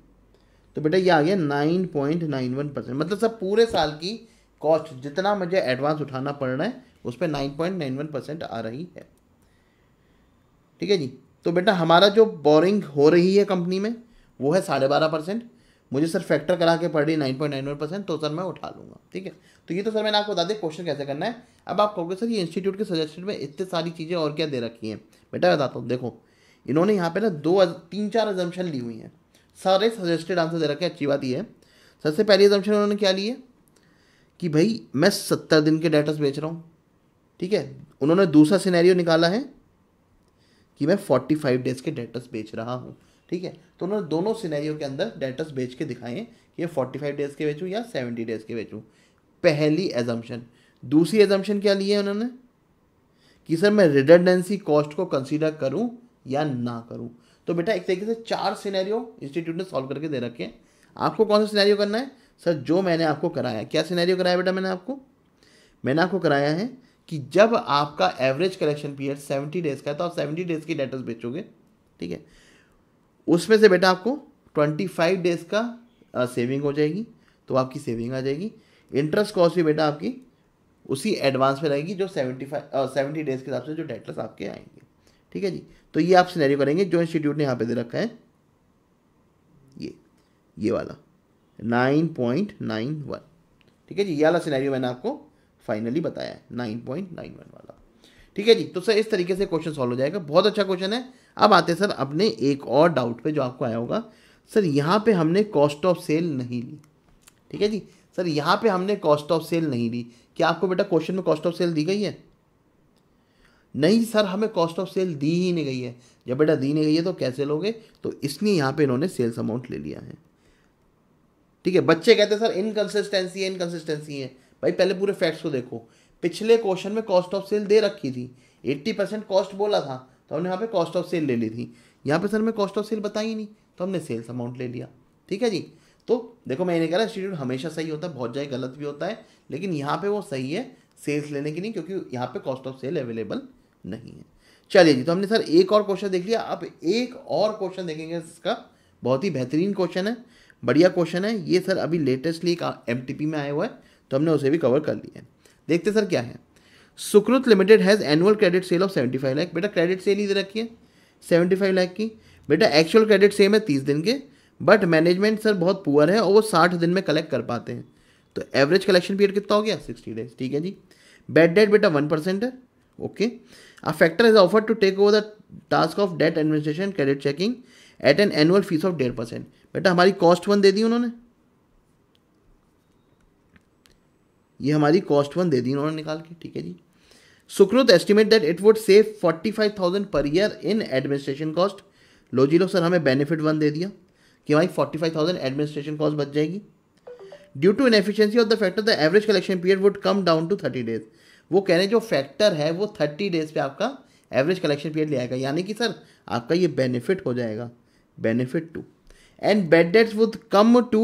तो बेटा ये आ गया nine point nine one percent मतलब सब पूरे साल की कॉस्ट जितना मुझे एडवांस उठाना पड़ रहा है उस पर nine point nine one percent आ रही है ठीक है जी तो बेटा हमारा जो बोरिंग हो रही है कंपनी में वो है साढ़े बारह परसेंट मुझे सर फैक्टर करा के पड़ रही nine point nine one percent तो सर मैं उठा लूँगा ठीक है तो ये तो सर मैंने आपको बता दें क्वेश्चन कैसे करना है अब आप कहोगे सर ये इंस्टीट्यूट के सजेशन में इतनी सारी चीज़ें और क्या दे रखी हैं बेटा बताता हूँ देखो इन्होंने यहाँ पे ना दो तीन चार एजम्पन ली हुई हैं सारे सजेस्टेड आंसर दे रखे अच्छी बात ये है सबसे पहली एजम्पन उन्होंने क्या ली है कि भाई मैं सत्तर दिन के डेटस बेच रहा हूँ ठीक है उन्होंने दूसरा सिनेरियो निकाला है कि मैं फोर्टी फाइव डेज़ के डेटस बेच रहा हूँ ठीक है तो उन्होंने दोनों सिनेरियो के अंदर डेटस बेच के दिखाएं कि ये फोर्टी फाइव डेज़ के बेचूँ या सेवेंटी डेज़ के बेचूँ पहली एजम्पन दूसरी एजम्पन क्या ली है उन्होंने कि सर मैं रिडेंडेंसी कॉस्ट को कंसिडर करूँ या ना करूँ तो बेटा एक तरीके से चार सीनैरियो इंस्टीट्यूट ने सॉल्व करके दे रखे हैं आपको कौन सा सीनैरियो करना है सर जो मैंने आपको कराया क्या सीनैरियो कराया बेटा मैंने आपको मैंने आपको कराया है कि जब आपका average collection period seventy days का है तो आप सेवेंटी डेज की डेटर्स बेचोगे ठीक है उसमें से बेटा आपको ट्वेंटी फाइव डेज का सेविंग हो जाएगी तो आपकी सेविंग आ जाएगी इंटरेस्ट कॉस्ट भी बेटा आपकी उसी एडवांस में रहेगी जो सेवेंटी फाइव सेवेंटी डेज के हिसाब से जो डेटर्स आपके आएंगे ठीक है जी तो ये आप सिनेरियो करेंगे जो इंस्टीट्यूट ने यहाँ पे दे रखा है ये ये वाला नाइन पॉइंट नाइन वन ठीक है जी ये वाला सिनेरियो मैंने आपको फाइनली बताया है नाइन पॉइंट नाइन वन वाला ठीक है जी तो सर इस तरीके से क्वेश्चन सॉल्व हो जाएगा बहुत अच्छा क्वेश्चन है अब आते हैं सर अपने एक और डाउट पे जो आपको आया होगा सर यहाँ पे हमने कॉस्ट ऑफ सेल नहीं ली ठीक है जी सर यहाँ पे हमने कॉस्ट ऑफ सेल नहीं ली क्या आपको बेटा क्वेश्चन में कॉस्ट ऑफ सेल दी गई है नहीं सर हमें कॉस्ट ऑफ सेल दी ही नहीं गई है जब बेटा दी नहीं गई है तो कैसे लोगे तो इसलिए यहाँ पे इन्होंने सेल्स अमाउंट ले लिया है ठीक है बच्चे कहते हैं सर इनकन्सिस्टेंसी है इनकन्सिस्टेंसी है भाई पहले पूरे फैक्ट्स को देखो पिछले क्वेश्चन में कॉस्ट ऑफ सेल दे रखी थी एट्टी परसेंट कॉस्ट बोला था तो हमने यहाँ पे कॉस्ट ऑफ सेल ले ली थी यहाँ पे सर हमें कॉस्ट ऑफ सेल बताई नहीं तो हमने सेल्स अमाउंट ले लिया ठीक है जी तो देखो मैं ये कह रहा इंस्टीट्यूट हमेशा सही होता है बहुत ज़्यादा गलत भी होता है लेकिन यहाँ पर वो सही है सेल्स लेने की नहीं क्योंकि यहाँ पर कॉस्ट ऑफ सेल अवेलेबल नहीं है चलिए जी तो हमने सर एक और क्वेश्चन देख लिया अब एक और क्वेश्चन देखेंगे इसका बहुत ही बेहतरीन क्वेश्चन है बढ़िया क्वेश्चन है ये सर अभी लेटेस्टली एक एम में आया हुआ है तो हमने उसे भी कवर कर लिया है देखते सर क्या है Sukrit Limited has annual credit sale of seventy five lakh बेटा क्रेडिट सेल ही दे रखी है सेवेंटी फाइव लैख की बेटा एक्चुअल क्रेडिट सेम है तीस दिन के बट मैनेजमेंट सर बहुत पुअर है और वो साठ दिन में कलेक्ट कर पाते हैं तो एवरेज कलेक्शन पीरियड कितना हो गया सिक्सटी डेज ठीक है जी बैड डेट बेटा वन परसेंट है okay a factor is offer to take over the task of debt administration credit checking at an annual fees of डेढ़ परसेंट बेटा हमारी कॉस्ट वन दे दी उन्होंने ये हमारी कॉस्ट वन दे दी उन्होंने निकाल के ठीक है जी Sukrit estimate that it would save forty five thousand per year in administration cost लो जी लो सर हमें बेनिफिट वन दे दिया कि भाई forty five thousand administration cost बच जाएगी due to efficiency of the factor the average collection period would come down to thirty days वो कह रहे हैं जो फैक्टर है वो थर्टी डेज पे आपका एवरेज कलेक्शन पीरियड ले आएगा यानी कि सर आपका ये बेनिफिट हो जाएगा benefit two and bad debts would come to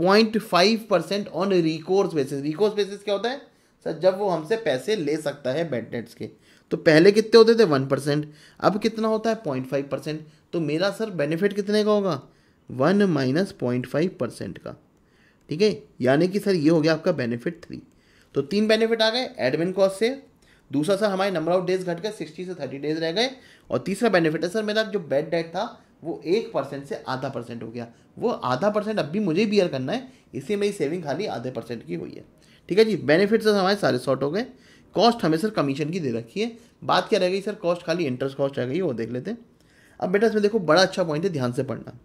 point five percent on recourse basis recourse basis क्या होता है सर जब वो हमसे पैसे ले सकता है डेट्स के तो पहले कितने होते थे वन परसेंट अब कितना होता है पॉइंट फाइव परसेंट तो मेरा सर बेनिफिट कितने का होगा one minus point five percent का ठीक है यानी कि सर ये हो गया आपका बेनिफिट थ्री तो तीन बेनिफिट आ गए एडमिन कॉस्ट से दूसरा सर हमारे नंबर ऑफ डेज घट गए सिक्सटी से थर्टी डेज रह गए और तीसरा बेनिफिट है सर मेरा जो बेड डेट था वो एक परसेंट से आधा परसेंट हो गया वो आधा परसेंट अब भी मुझे बियर करना है इसलिए मेरी सेविंग खाली आधे परसेंट की हुई है ठीक है जी बेनिफिट्स तो हमारे सारे शॉर्ट हो गए कॉस्ट हमें सर कमीशन की दे रखी है बात क्या रह गई सर कॉस्ट खाली इंटरेस्ट कॉस्ट रह गई वो देख लेते हैं अब बेटा इसमें देखो बड़ा अच्छा पॉइंट है ध्यान से पढ़ना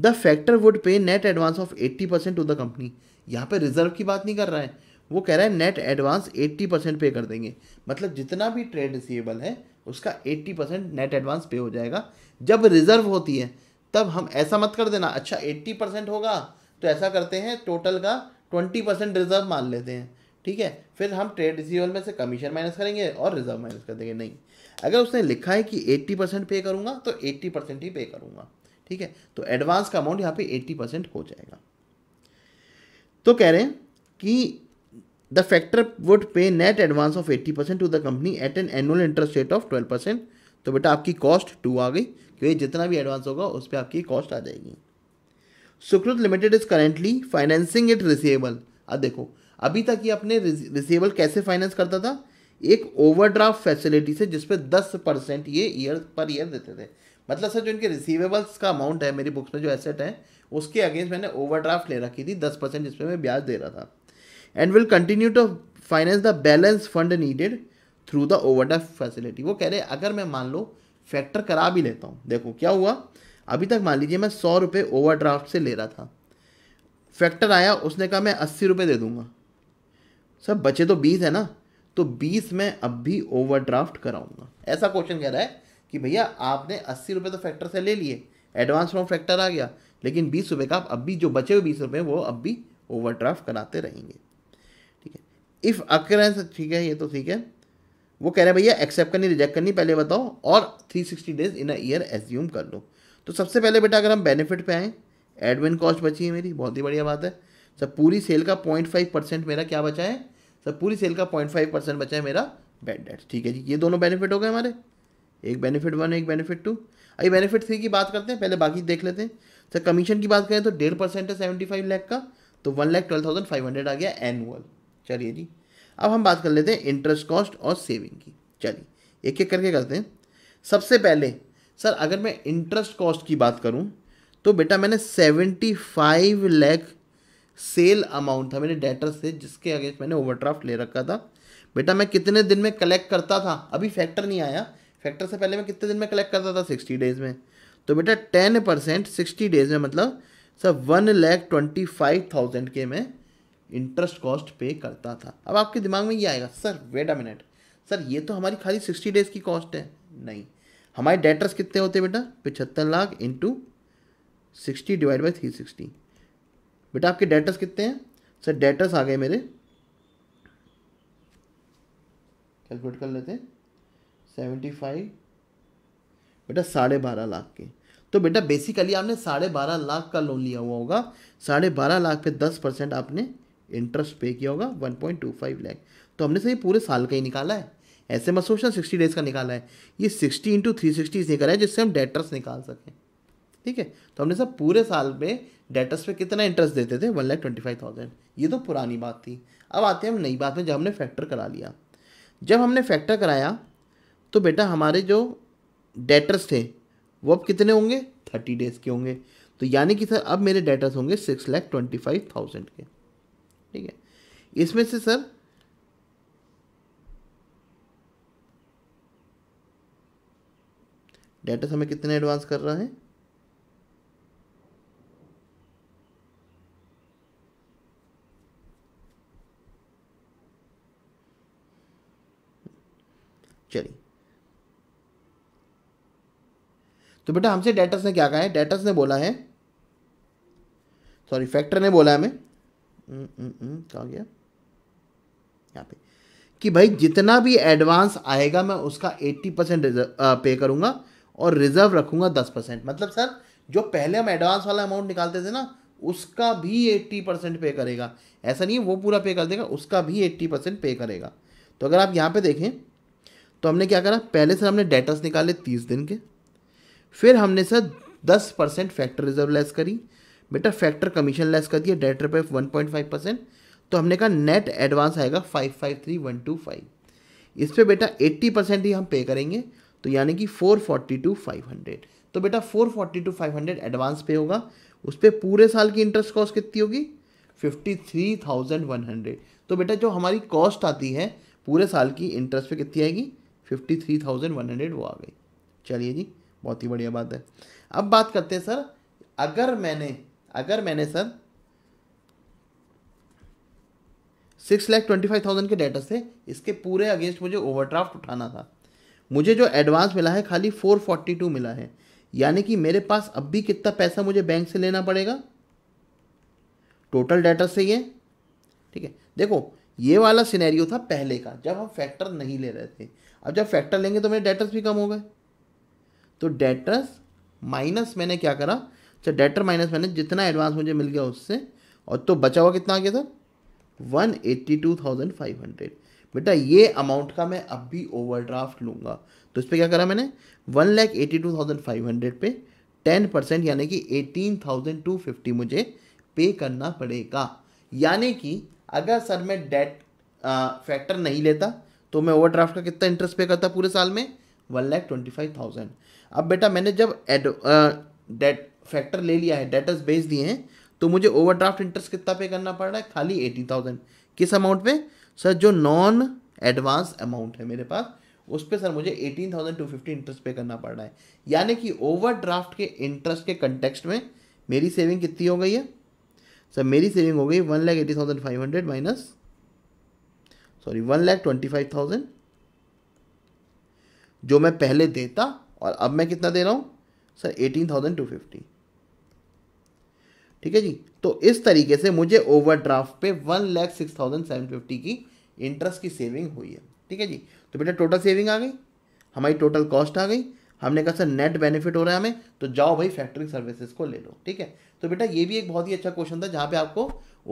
the factor would pay net advance of eighty percent to the company यहाँ पे रिजर्व की बात नहीं कर रहा है वो कह रहा है नेट एडवांस एट्टी परसेंट पे कर देंगे मतलब जितना भी ट्रेड रिसीवेबल है उसका एट्टी परसेंट नेट एडवांस पे हो जाएगा जब रिजर्व होती है तब हम ऐसा मत कर देना अच्छा एट्टी परसेंट होगा तो ऐसा करते हैं टोटल का ट्वेंटी परसेंट रिजर्व मान लेते हैं ठीक है फिर हम ट्रेड रिसीवल में से कमीशन माइनस करेंगे और रिजर्व माइनस कर देंगे नहीं अगर उसने लिखा है कि एट्टी परसेंट पे करूंगा तो एट्टी परसेंट ही पे करूंगा ठीक है तो एडवांस का अमाउंट यहाँ पे एट्टी परसेंट हो जाएगा तो कह रहे हैं कि the factor would pay net advance of eighty percent to the company at an annual interest rate of twelve percent तो बेटा आपकी कॉस्ट टू आ गई क्योंकि जितना भी एडवांस होगा उस पर आपकी कॉस्ट आ जाएगी Sukrit Limited is currently financing it receivable अब देखो अभी तक ये अपने रिसेबल कैसे फाइनेंस करता था एक ओवरड्राफ्ट फैसिलिटी से जिसपे दस परसेंट ये ईयर पर ईयर देते थे मतलब सर जो इनके रिसीवेबल्स का अमाउंट है मेरी बुक्स में जो एसेट है उसके अगेंस्ट मैंने ओवरड्राफ्ट ले रखी थी दस परसेंट जिसपे मैं ब्याज दे रहा था and will continue to finance the balance fund needed through the overdraft facility वो कह रहे अगर मैं मान लो फैक्टर करा भी लेता हूँ देखो क्या हुआ अभी तक मान लीजिए मैं सौ रुपये ओवर से ले रहा था फैक्टर आया उसने कहा मैं अस्सी रुपये दे दूँगा सर बचे तो बीस है ना तो बीस में अब भी ओवर ड्राफ्ट कराऊंगा ऐसा क्वेश्चन कह रहा है कि भैया आपने अस्सी रुपये तो फैक्टर से ले लिए एडवांस फ्रॉम फैक्टर आ गया लेकिन बीस रुपये का आप अब भी जो बचे हुए बीस रुपये वो अब भी ओवर ड्राफ्ट कराते रहेंगे ठीक है इफ़ अक्रेंस ठीक है ये तो ठीक है वो कह रहे हैं भैया एक्सेप्ट करनी रिजेक्ट करनी पहले बताओ और 360 days in a year assume कर लो तो सबसे पहले बेटा अगर हम बेनिफिट पे आएँ एडमिन कॉस्ट बची है मेरी बहुत ही बढ़िया बात है सर पूरी सेल का पॉइंट फाइव परसेंट मेरा क्या बचा है सर पूरी सेल का पॉइंट फाइव परसेंट बचा है मेरा बैड डेट ठीक है जी ये दोनों बेनिफिट हो गए हमारे एक बेनिफिट वन एक बेनिफिट टू अभी बेनिफिट थ्री की बात करते हैं पहले बाकी देख लेते हैं सर कमीशन की बात करें तो डेढ़ परसेंट है सेवेंटी फाइव लैख का तो one lakh twelve thousand five hundred आ गया एनुअल चलिए जी अब हम बात कर लेते हैं इंटरेस्ट कॉस्ट और सेविंग की चलिए एक एक करके करते हैं सबसे पहले सर अगर मैं इंटरेस्ट कॉस्ट की बात करूं तो बेटा मैंने seventy five lakh sale amount था मेरे डेटर से जिसके अगेंस्ट मैंने ओवरड्राफ्ट ले रखा था बेटा मैं कितने दिन में कलेक्ट करता था अभी फैक्टर नहीं आया फैक्टर से पहले मैं कितने दिन में कलेक्ट करता था सिक्सटी डेज में तो बेटा टेन परसेंट सिक्सटी डेज में मतलब sir one lakh twenty five thousand के मैं इंटरेस्ट कॉस्ट पे करता था अब आपके दिमाग में ये आएगा sir wait a minute sir ये तो हमारी खाली सिक्सटी डेज की कॉस्ट है नहीं हमारे डेटर्स कितने होते बेटा पिछहत्तर lakh into sixty divide by three sixty बेटा आपके डेटर्स कितने हैं सर डेटर्स आ गए मेरे कैलकुलेट कर लेते हैं सेवेंटी फाइव बेटा साढ़े बारह लाख के तो बेटा बेसिकली आपने साढ़े बारह लाख का लोन लिया हुआ होगा साढ़े बारह लाख पे दस परसेंट आपने इंटरेस्ट पे किया होगा one point two five lakh तो हमने सही ये पूरे साल का ही निकाला है ऐसे मत सोचना सिक्सटी डेज का निकाला है ये सिक्सटी इंटू थ्री सिक्सटी नहीं करा है जिससे हम डेटर्स निकाल सकें ठीक है तो हमने सर पूरे साल में डेटर्स पे कितना इंटरेस्ट देते थे one lakh twenty five thousand ये तो पुरानी बात थी अब आते हैं हम नई बात में जब हमने फैक्टर करा लिया जब हमने फैक्टर कराया तो बेटा हमारे जो डेटर्स थे वो अब कितने होंगे थर्टी डेज़ के होंगे तो यानी कि सर अब मेरे डेटर्स होंगे six lakh twenty five thousand के ठीक है इसमें से सर डेटा हमें कितने एडवांस कर रहा है चलिए तो बेटा हमसे डेटस ने क्या कहा है डेटस ने बोला है सॉरी फैक्टर ने बोला है हमें हम्म, क्या हो गया यहाँ पे कि भाई जितना भी एडवांस आएगा मैं उसका 80 परसेंट पे करूँगा और रिजर्व रखूँगा 10 परसेंट मतलब सर जो पहले हम एडवांस वाला अमाउंट निकालते थे ना उसका भी 80 परसेंट पे करेगा ऐसा नहीं है वो पूरा पे कर देगा उसका भी 80 परसेंट पे करेगा तो अगर आप यहाँ पे देखें तो हमने क्या करा पहले सर हमने डेटर्स निकाले तीस दिन के फिर हमने सर दस परसेंट फैक्टर रिजर्व लेस करी बेटा फैक्टर कमीशन लेस कर दिया डेटर पे वन पॉइंट फाइव परसेंट तो हमने कहा नेट एडवांस आएगा five five three one two five इस पर बेटा एट्टी परसेंट ही हम पे करेंगे तो यानी कि four forty two five hundred तो बेटा four forty two five hundred advance pay होगा उस पर पूरे साल की इंटरेस्ट कॉस्ट कितनी होगी fifty three thousand one hundred तो बेटा जो हमारी कॉस्ट आती है पूरे साल की इंटरेस्ट पे कितनी आएगी fifty three thousand one hundred वो आ गई चलिए जी बहुत ही बढ़िया बात है अब बात करते हैं सर अगर मैंने अगर मैंने sir six lakh twenty five thousand के डेटा से इसके पूरे अगेंस्ट मुझे ओवरड्राफ्ट उठाना था मुझे जो एडवांस मिला है खाली फोर फोर्टी टू मिला है यानी कि मेरे पास अब भी कितना पैसा मुझे बैंक से लेना पड़ेगा टोटल डेटा से ये ठीक है देखो ये वाला सिनेरियो था पहले का जब हम फैक्टर नहीं ले रहे थे अब जब फैक्टर लेंगे तो मेरे डेटर्स भी कम हो गए तो डेटर्स माइनस मैंने क्या करा अच्छा तो डेटर माइनस मैंने जितना एडवांस मुझे मिल गया उससे और तो बचा हुआ कितना आ गया sir one eighty two thousand five hundred बेटा ये अमाउंट का मैं अब भी ओवरड्राफ्ट लूँगा तो इस पर क्या करा मैंने one lakh eighty two thousand five hundred पे टेन परसेंट यानी कि एटीन थाउजेंड टू फिफ्टी मुझे पे करना पड़ेगा यानी कि अगर सर मैं डेट फैक्टर नहीं लेता तो मैं ओवरड्राफ्ट का कितना इंटरेस्ट पे करता पूरे साल में one lakh twenty five thousand अब बेटा मैंने जब एड डेट फैक्टर ले लिया है डेटर्स बेच दिए हैं तो मुझे ओवरड्राफ्ट इंटरेस्ट कितना पे करना पड़ रहा है खाली एटी थाउजेंड किस अमाउंट पे सर जो नॉन एडवांस अमाउंट है मेरे पास उस पर सर मुझे eighteen thousand two fifty interest pay करना पड़ रहा है यानी कि ओवरड्राफ्ट के इंटरेस्ट के कंटेक्स्ट में मेरी सेविंग कितनी हो गई है सर मेरी सेविंग हो गई one lakh eighty thousand five hundred minus sorry one lakh twenty five thousand जो मैं पहले देता और अब मैं कितना दे रहा हूँ sir eighteen thousand two fifty ठीक है जी तो इस तरीके से मुझे ओवरड्राफ्ट पे one lakh six thousand seven fifty की इंटरेस्ट की सेविंग हुई है ठीक है जी तो बेटा टोटल सेविंग आ गई हमारी टोटल कॉस्ट आ गई हमने कहा सर नेट बेनिफिट हो रहा है हमें तो जाओ भाई फैक्टरिंग सर्विसेज को ले लो ठीक है तो बेटा ये भी एक बहुत ही अच्छा क्वेश्चन था जहाँ पे आपको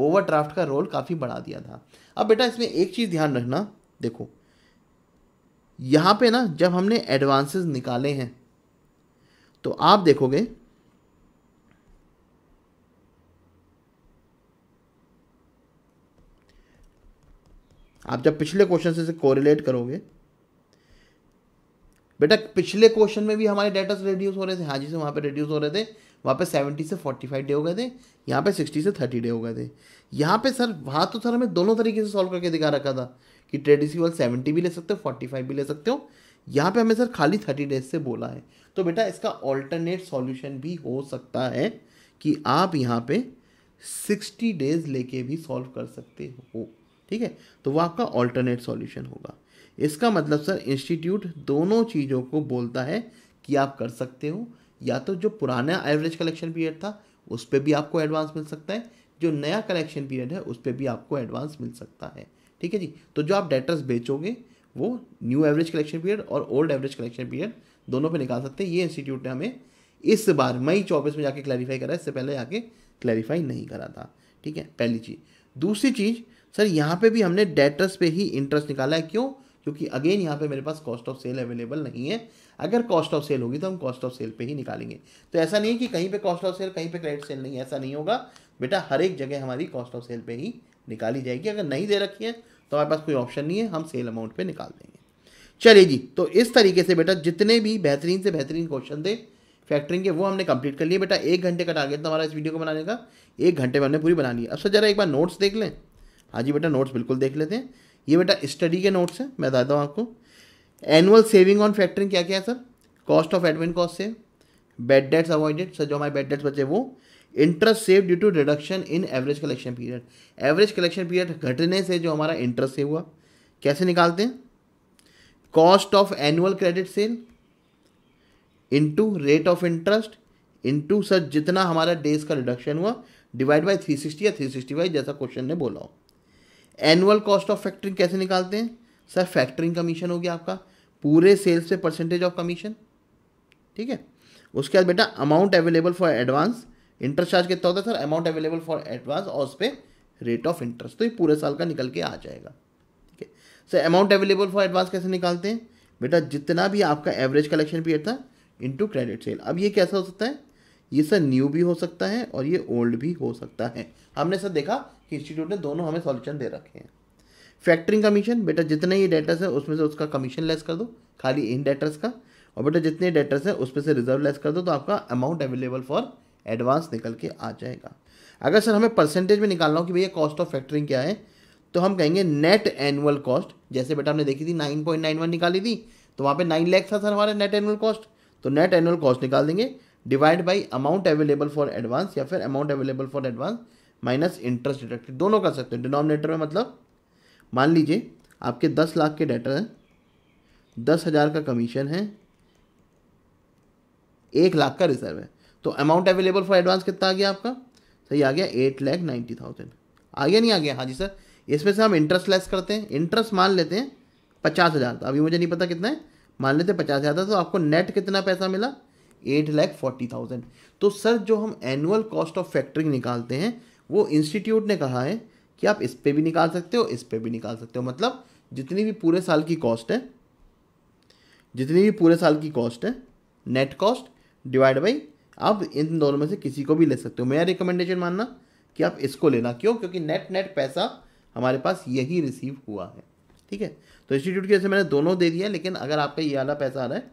ओवरड्राफ्ट का रोल काफ़ी बढ़ा दिया था अब बेटा इसमें एक चीज़ ध्यान रखना देखो यहाँ पे ना जब हमने एडवांसेस निकाले हैं तो आप देखोगे आप जब पिछले क्वेश्चन से कोरिलेट करोगे बेटा पिछले क्वेश्चन में भी हमारे डेटस रिड्यूस हो रहे थे हाँ जी से वहाँ पे रिड्यूस हो रहे थे वहाँ पे सेवेंटी से फोर्टी फाइव डे हो गए थे यहाँ पे सिक्सटी से थर्टी डे हो गए थे यहाँ पे सर वहाँ तो सर हमें दोनों तरीके से सॉल्व करके दिखा रखा था कि ट्रेड रिसीवल सेवेंटी भी ले सकते हो फोर्टी फाइव भी ले सकते हो यहाँ पे हमें सर खाली थर्टी डेज से बोला है तो बेटा इसका ऑल्टरनेट सॉल्यूशन भी हो सकता है कि आप यहाँ पे सिक्सटी डेज लेके भी सॉल्व कर सकते हो ठीक है तो वह आपका ऑल्टरनेट सॉल्यूशन होगा इसका मतलब सर इंस्टीट्यूट दोनों चीज़ों को बोलता है कि आप कर सकते हो या तो जो पुराना एवरेज कलेक्शन पीरियड था उस पर भी आपको एडवांस मिल सकता है जो नया कलेक्शन पीरियड है उस पर भी आपको एडवांस मिल सकता है ठीक है जी तो जो आप डेटर्स बेचोगे वो न्यू एवरेज कलेक्शन पीरियड और ओल्ड एवरेज कलेक्शन पीरियड दोनों पे निकाल सकते हैं ये इंस्टीट्यूट ने हमें इस बार मई चौबीस में जाके क्लैरिफाई करा इससे पहले जाके क्लैरिफाई नहीं करा था ठीक है पहली चीज़ दूसरी चीज़ सर यहाँ पे भी हमने डेटर्स पे ही इंटरेस्ट निकाला है क्यों क्योंकि अगेन यहाँ पे मेरे पास कॉस्ट ऑफ सेल अवेलेबल नहीं है अगर कॉस्ट ऑफ सेल होगी तो हम कॉस्ट ऑफ सेल पे ही निकालेंगे तो ऐसा नहीं है कि कहीं पे कॉस्ट ऑफ सेल कहीं पे क्रेडिट सेल नहीं ऐसा नहीं होगा बेटा हर एक जगह हमारी कॉस्ट ऑफ सेल पर ही निकाली जाएगी अगर नहीं दे रखी है तो हमारे पास कोई ऑप्शन नहीं है हम सेल अमाउंट पर निकाल देंगे चलिए जी तो इस तरीके से बेटा जितने भी बेहतरीन से बेहतरीन क्वेश्चन थे फैक्टरिंग के वो हमने कंप्लीट कर लिए बेटा एक घंटे का टारगेट था हमारा इस वीडियो को बनाने का एक घंटे में हमने पूरी बना ली अब सर जरा एक बार नोट्स देख लें हाँ जी बेटा नोट्स बिल्कुल देख लेते हैं ये बेटा स्टडी के नोट्स हैं मैं बताता हूँ आपको एनुअल सेविंग ऑन फैक्टरिंग क्या क्या है sir cost of admin cost save bad debts avoided sir जो हमारे बेड डेट्स बचे वो interest save due to reduction in average collection period average collection period घटने से जो हमारा इंटरेस्ट सेव हुआ कैसे निकालते हैं cost of annual credit sale into rate of interest into sir जितना हमारा डेज का रिडक्शन हुआ डिवाइड बाय सिक्सटी या थ्री सिक्सटी फाइव जैसा क्वेश्चन ने बोला हो एनुअल कॉस्ट ऑफ फैक्टरिंग कैसे निकालते हैं सर फैक्टरिंग कमीशन हो गया आपका पूरे सेल्स पे परसेंटेज ऑफ कमीशन ठीक है उसके बाद बेटा amount available for advance interest charge कितना होता है sir amount available for advance और उस पर रेट ऑफ इंटरेस्ट तो ये पूरे साल का निकल के आ जाएगा ठीक है sir amount available for advance कैसे निकालते हैं बेटा जितना भी आपका एवरेज कलेक्शन पीरियड था इंटू क्रेडिट सेल अब ये कैसा हो सकता है ये सर न्यू भी हो सकता है और ये ओल्ड भी हो सकता है हमने सर देखा कि इंस्टीट्यूट ने दोनों हमें सॉल्यूशन दे रखे हैं फैक्टरिंग कमीशन बेटा जितने ये डेटर्स है उसमें से उसका कमीशन लेस कर दो खाली इन डेटर्स का और बेटा जितने डेटर्स है उसमें से रिजर्व लेस कर दो तो आपका अमाउंट अवेलेबल फॉर एडवांस निकल के आ जाएगा अगर सर हमें परसेंटेज में निकालना हो कि भैया कॉस्ट ऑफ फैक्टरिंग क्या है तो हम कहेंगे नेट एनुअल कॉस्ट जैसे बेटा हमने देखी थी नाइन पॉइंट नाइन वन निकाली थी तो वहाँ पर नाइन लैक्स था सर हमारा नेट एनुअल कॉस्ट तो नेट एनुअल कॉस्ट निकाल देंगे divide by amount available for advance या फिर amount available for advance minus interest deducted दोनों कर सकते हो डिनोमिनेटर में मतलब मान लीजिए आपके दस लाख के डेटर हैं दस हज़ार का कमीशन है एक लाख का रिजर्व है तो अमाउंट अवेलेबल फॉर एडवांस कितना आ गया आपका सही आ गया एट लैख नाइन्टी थाउजेंड आ गया नहीं आ गया हाँ जी सर इसमें से हम इंटरेस्ट लेस करते हैं इंटरेस्ट मान लेते हैं पचास हज़ार था अभी मुझे नहीं पता कितना है मान लेते हैं पचास हज़ार था तो आपको नेट कितना पैसा मिला एट लैख फोर्टी थाउजेंड तो सर जो हम एनुअल कॉस्ट ऑफ फैक्टरिंग निकालते हैं वो इंस्टीट्यूट ने कहा है कि आप इस पर भी निकाल सकते हो इस पर भी निकाल सकते हो मतलब जितनी भी पूरे साल की कॉस्ट है जितनी भी पूरे साल की कॉस्ट है नेट कॉस्ट डिवाइड बाई आप इन दोनों में से किसी को भी ले सकते हो मेरा रिकमेंडेशन मानना कि आप इसको लेना क्यों क्योंकि नेट नेट पैसा हमारे पास यही रिसीव हुआ है ठीक है तो इंस्टीट्यूट की वजह से मैंने दोनों दे दिया लेकिन अगर आपका ये वाला पैसा आ रहा है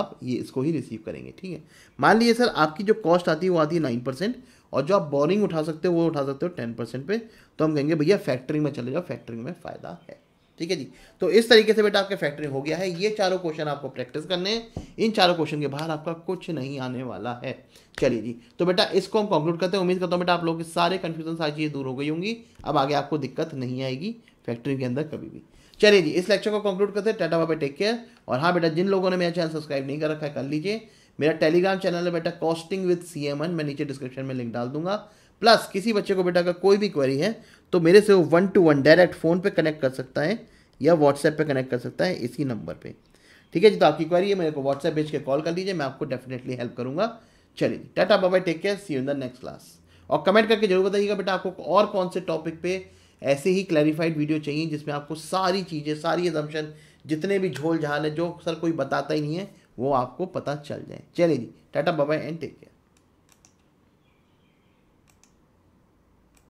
आप ये इसको ही रिसीव करेंगे ठीक है मान लीजिए सर आपकी जो कॉस्ट आती है वो आती है नाइन परसेंट और जो आप बोरिंग उठा सकते हो वो उठा सकते हो टेन परसेंट पे तो हम कहेंगे भैया फैक्टरिंग में चले जाओ फैक्टरिंग में फ़ायदा है ठीक है जी तो इस तरीके से बेटा आपका फैक्ट्री हो गया है ये चारों क्वेश्चन आपको प्रैक्टिस करने हैं इन चारों क्वेश्चन के बाहर आपका कुछ नहीं आने वाला है चलिए जी तो बेटा इसको हम कंक्लूड करते हैं उम्मीद करता हूँ बेटा आप लोगों के सारे कन्फ्यूजन सारी चीज़ें दूर हो गई होंगी अब आगे आपको दिक्कत नहीं आएगी फैक्ट्री के अंदर कभी भी चलिए जी इस लेक्चर को कंक्लूड करते हैं टाटा बाबा टेक केयर और हाँ बेटा जिन लोगों ने मेरा चैनल सब्सक्राइब नहीं कर रखा है कर लीजिए मेरा टेलीग्राम चैनल है बेटा costing with C M N मैं नीचे डिस्क्रिप्शन में लिंक डाल दूंगा प्लस किसी बच्चे को बेटा का कोई भी क्वेरी है तो मेरे से वो one two one direct phone पे कनेक्ट कर सकता है या व्हाट्सएप पे कनेक्ट कर सकता है इसी नंबर पे ठीक है जी तो आपकी क्वेरी है मेरे को व्हाट्सएप भेज के कॉल कर लीजिए मैं आपको डेफिनेटली हेल्प करूंगा चलिए टाटा बाबा take care see in the next class और कमेंट करके जरूर बताइएगा बेटा आपको और कौन से टॉपिक पे ऐसे ही क्लैरिफाइड वीडियो चाहिए जिसमें आपको सारी चीज़ें सारी एजम्पन जितने भी झोल झाल है जो सर कोई बताता ही नहीं है वो आपको पता चल जाए चलिए जी टाटा बाबा एंड टेक केयर